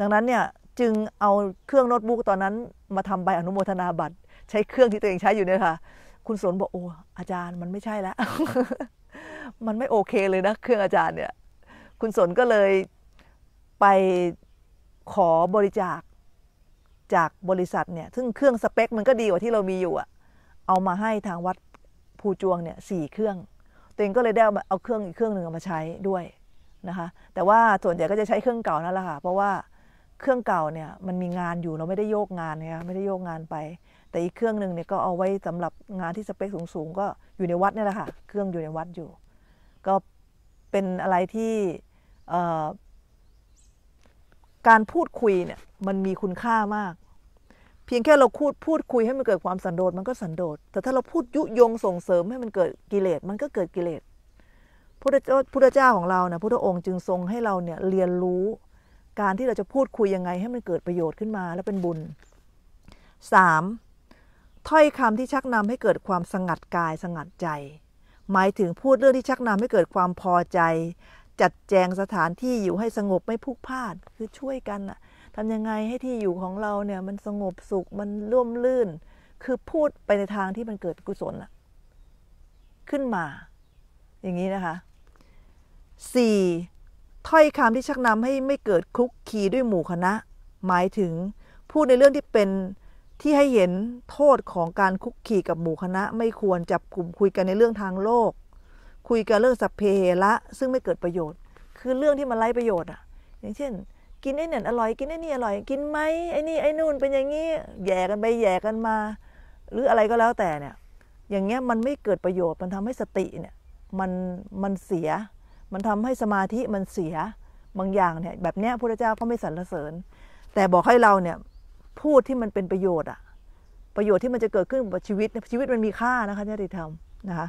ดังนั้นเนี่ยจึงเอาเครื่องโน้ตบุ๊กตอนนั้นมาทำใบอนุโมทนาบัตร ใช้เครื่องที่ตัวเองใช้อยู่เนี่ยค่ะคุณสนบอกโอ้อาจารย์มันไม่ใช่แล้วมันไม่โอเคเลยนะ เครื่องอาจารย์เนี่ย คุณสนก็เลยไปขอบริจาคจากบริษัทเนี่ยซึ่งเครื่องสเปค มันก็ดีกว่าที่เรามีอยู่อะเอามาให้ทางวัดภูจวงเนี่ยสี่เครื่องตัวเองก็เลยได้เอาเครื่องอีกเครื่องหนึ่งมาใช้ด้วยนะคะแต่ว่าส่วนใหญ่ก็จะใช้เครื่องเก่านั่นแหละค่ะเพราะว่าเครื่องเก่าเนี่ยมันมีงานอยู่เราไม่ได้โยกงานนะคะไม่ได้โยกงานไป แต่อีกเครื่องหนึ่งเนี่ยก็เอาไว้สำหรับงานที่สเปคสูงๆก็อยู่ในวัดนี่แหละค่ะเครื่องอยู่ในวัดอยู่ ก็เป็นอะไรที่การพูดคุยเนี่ยมันมีคุณค่ามาก เพียงแค่เราพูดพูดคุยให้มันเกิดความสันโดษมันก็สันโดษ แต่ถ้าเราพูดยุยงส่งเสริมให้มันเกิดกิเลสมันก็เกิดกิเลสพระพุทธเจ้าของเราเนี่ยพระพุทธองค์จึงทรงให้เราเนี่ยเรียนรู้การที่เราจะพูดคุยยังไงให้มันเกิดประโยชน์ขึ้นมา และเป็นบุญ 3. ถ้อยคำที่ชักนำให้เกิดความสงัดกายสงัดใจ หมายถึงพูดเรื่องที่ชักนำให้เกิดความพอใจ จัดแจงสถานที่อยู่ให้สงบไม่พุกพลานคือช่วยกันอะทำยังไงให้ที่อยู่ของเรา เนี่ยมันสงบสุขมันร่วมลื่น คือพูดไปในทางที่มันเกิดกุศลอะขึ้นมา อย่างนี้นะคะ 4. ถ้อยคำที่ชักนำให้ไม่เกิดคุกคีด้วยหมู่คณะ หมายถึงพูดในเรื่องที่เป็นที่ให้เห็นโทษของการคุกคีกับหมู่คณะ ไม่ควรจับกลุ่มคุยกันในเรื่องทางโลก คุยกันเรื่องสัพเพเหระซึ่งไม่เกิดประโยชน์ คือเรื่องที่มันไร้ประโยชน์อ่ะ อย่างเช่น กินไอ้เนี่ยอร่อยกินไอ้นี่อร่อย กินไหมไอ้นี่ไอ้นู่นเป็นอย่างนี้แย่กันไปแย่กันมา หรืออะไรก็แล้วแต่เนี่ย อย่างเงี้ยมันไม่เกิดประโยชน์มันทำให้สติเนี่ย มันมันเสียมันทำให้สมาธิมันเสียบางอย่างเนี่ย แบบเนี้ยพระเจ้าก็ไม่สรรเสริญ แต่บอกให้เราเนี่ย พูดที่มันเป็นประโยชน์อะประโยชน์ที่มันจะเกิดขึ้นกับชีวิตชีวิตมันมีค่านะคะญาติธรรมนะคะ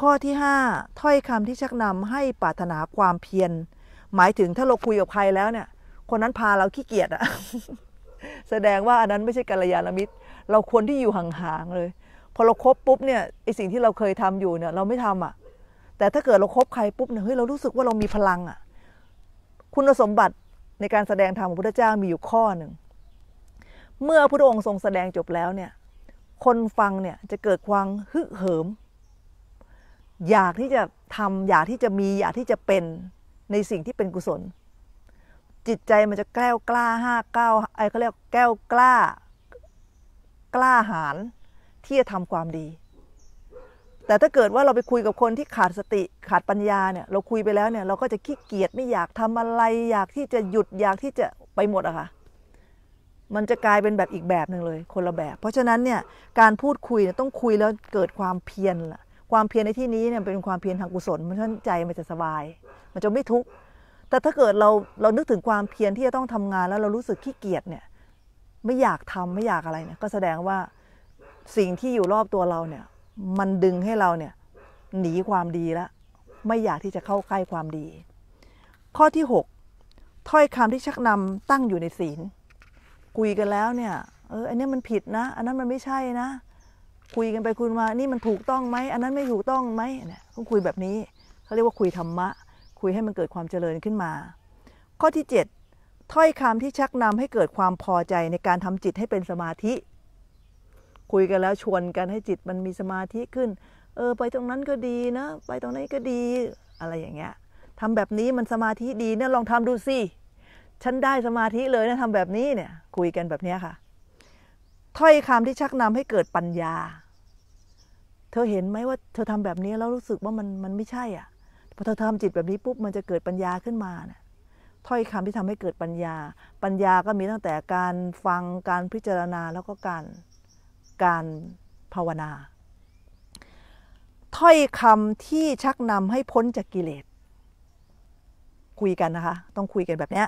ข้อที่5ถ้อยคำที่ชักนำให้ปรารถนาความเพียรหมายถึงถ้าเราคุยกับใครแล้วเนี่ย คนนั้นพาเราขี้เกียจอะแสดงว่าอันนั้นไม่ใช่กัลยาณมิตร เราควรที่อยู่ห่างๆเลยพอเราครบปุ๊บเนี่ยไอสิ่งที่เราเคยทำอยู่เนี่ยเราไม่ทำอ่ะแต่ถ้าเกิดเราครบใครปุ๊บเนี่ยเฮ้ยเรารู้สึกว่าเรามีพลังอ่ะคุณสมบัติในการแสดงธรรมของพระเจ้ามีอยู่ข้อหนึ่งเมื่อพระองค์ทรงแสดงจบแล้วเนี่ยคนฟังเนี่ยจะเกิดความฮึกเหิมอยากที่จะทำอยากที่จะมีอยากที่จะเป็นในสิ่งที่เป็นกุศล จิตใจมันจะแกล้วกล้าห้าเก้าไอ้เขาเรียกแก้วกล้า กล้าหาญที่จะทำความดีแต่ถ้าเกิดว่าเราไปคุยกับคนที่ขาดสติขาดปัญญาเนี่ยเราคุยไปแล้วเนี่ยเราก็จะขี้เกียจไม่อยากทำอะไร อยากที่จะหยุดอยากที่จะไปหมดอะค่ะมันจะกลายเป็นแบบอีกแบบหนึ่งเลย คนละแบบ เพราะฉะนั้นเนี่ยการพูดคุยต้องคุยแล้วเกิดความเพียรล่ะความเพียรในที่นี้เนี่ย เป็นความเพียรทางกุศลมันท่านันใจมันจะสบาย มันจะไม่ทุกข์แต่ถ้าเกิดเราเรานึกถึงความเพียรที่จะต้องทำงานแล้วเรารู้สึกขี้เกียจเนี่ย ไม่อยากทำไม่อยากอะไรเนี่ย ก็แสดงว่าสิ่งที่อยู่รอบตัวเราเนี่ยมันดึงให้เราเนี่ยหนีความดีละ ไม่อยากที่จะเข้าใกล้ความดี ข้อที่ 6ถ้อยคำที่ชักนำตั้งอยู่ในศีล คุยกันแล้วเนี่ยเอออันนี้มันผิดนะ อันนั้นมันไม่ใช่นะ คุยกันไปคุยมา นี่มันถูกต้องไหมอันนั้นไม่ถูกต้องไหมเนี่ยต้องคุยแบบนี้เขาเรียกว่าคุยธรรมะ คุยให้มันเกิดความเจริญขึ้นมา ข้อที่ 7 ถ้อยคำที่ชักนำให้เกิดความพอใจในการทำจิตให้เป็นสมาธิคุยกันแล้วชวนกันให้จิตมันมีสมาธิขึ้น เออไปตรงนั้นก็ดีนะไปตรงนี้ก็ดี อะไรอย่างเงี้ยทำแบบนี้มันสมาธิดีเนี่ยลองทำดูสิ ฉันได้สมาธิเลยนะทำแบบนี้เนี่ย คุยกันแบบนี้ค่ะ ถ้อยคำที่ชักนำให้เกิดปัญญา เธอเห็นไหมว่าเธอทำแบบนี้แล้วรู้สึกว่ามันมันไม่ใช่อ่ะพอเธอทำจิตแบบนี้ปุ๊บมันจะเกิดปัญญาขึ้นมาเนี่ยถ้อยคำที่ทำให้เกิดปัญญา ปัญญาก็มีตั้งแต่การฟังการพิจารณาแล้วก็การการภาวนา ถ้อยคำที่ชักนำให้พ้นจากกิเลส คุยกันนะคะ ต้องคุยกันแบบนี้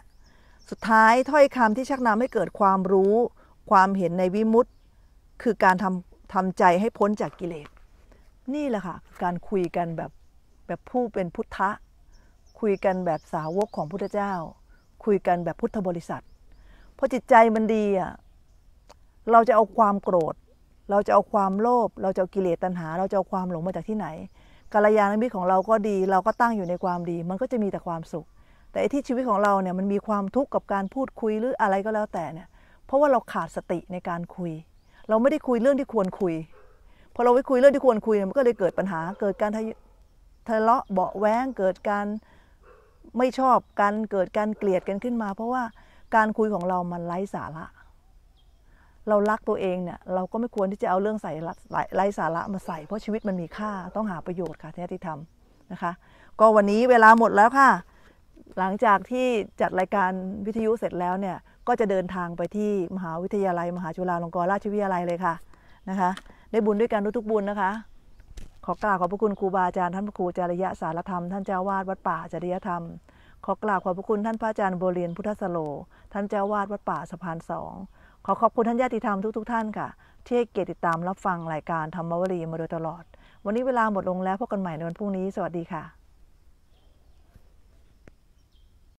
สุดท้ายถ้อยคำที่ชักนำให้เกิดความรู้ ความเห็นในวิมุตต์คือการทำทำใจให้พ้นจากกิเลส นี่แหละค่ะ การคุยกันแบบแบบผู้เป็นพุทธะคุยกันแบบสาวกของพุทธเจ้า คุยกันแบบพุทธบริษัทพอจิตใจมันดีอ่ะ เราจะเอาความโกรธเราจะเอาความโลภเราจะเอากิเลสตัณหา เราจะเอาความหลงมาจากที่ไหนกัลยาณมิตรของเราก็ดี เราก็ตั้งอยู่ในความดี มันก็จะมีแต่ความสุข แต่ที่ชีวิตของเราเนี่ยมันมีความทุกข์กับการพูดคุยหรืออะไรก็แล้วแต่เนี่ยเพราะว่าเราขาดสติในการคุย เราไม่ได้คุยเรื่องที่ควรคุยพอเราไปคุยเรื่องที่ควรคุย มันก็เลยเกิดปัญหา เกิดการทะเลาะเบาแว้งเกิดการไม่ชอบกันเกิดการเกลียดกันขึ้นมา เพราะว่าการคุยของเรามันไร้สาระเรารักตัวเองเนี่ยเราก็ไม่ควรที่จะเอาเรื่องใส่ไร้สาระมาใส่เพราะชีวิตมันมีค่าต้องหาประโยชน์ค่ะที่ติธรรมนะคะ ก็วันนี้เวลาหมดแล้วค่ะหลังจากที่จัดรายการวิทยุเสร็จแล้วเนี่ยก็จะเดินทางไปที่มหาวิทยาลัย มหาจุฬาลงกรณราชวิทยาลัยเลยค่ะนะคะได้บุญด้วยกันทุกๆบุญนะคะ ขอกราบขอบพระคุณครูบาอาจารย์ท่านครูจริยะ สารธรรม ท่านเจ้าวาดวัดป่าจริยธรรมขอกราบขอบพระคุณท่านพระอาจารย์โบเรียนพุทธสโลท่านเจ้าวาดวัดป่าสะพานสองขอขอบคุณท่านญาติธรรมทุกๆทท่านค่ะ ที่ให้เกียรติติดตามรับฟังรายการ ธรรมวรีมาโดยตลอด วันนี้เวลาหมดลงแล้วพบกันใหม่ในวันพรุ่งนี้ สวัสดีค่ะ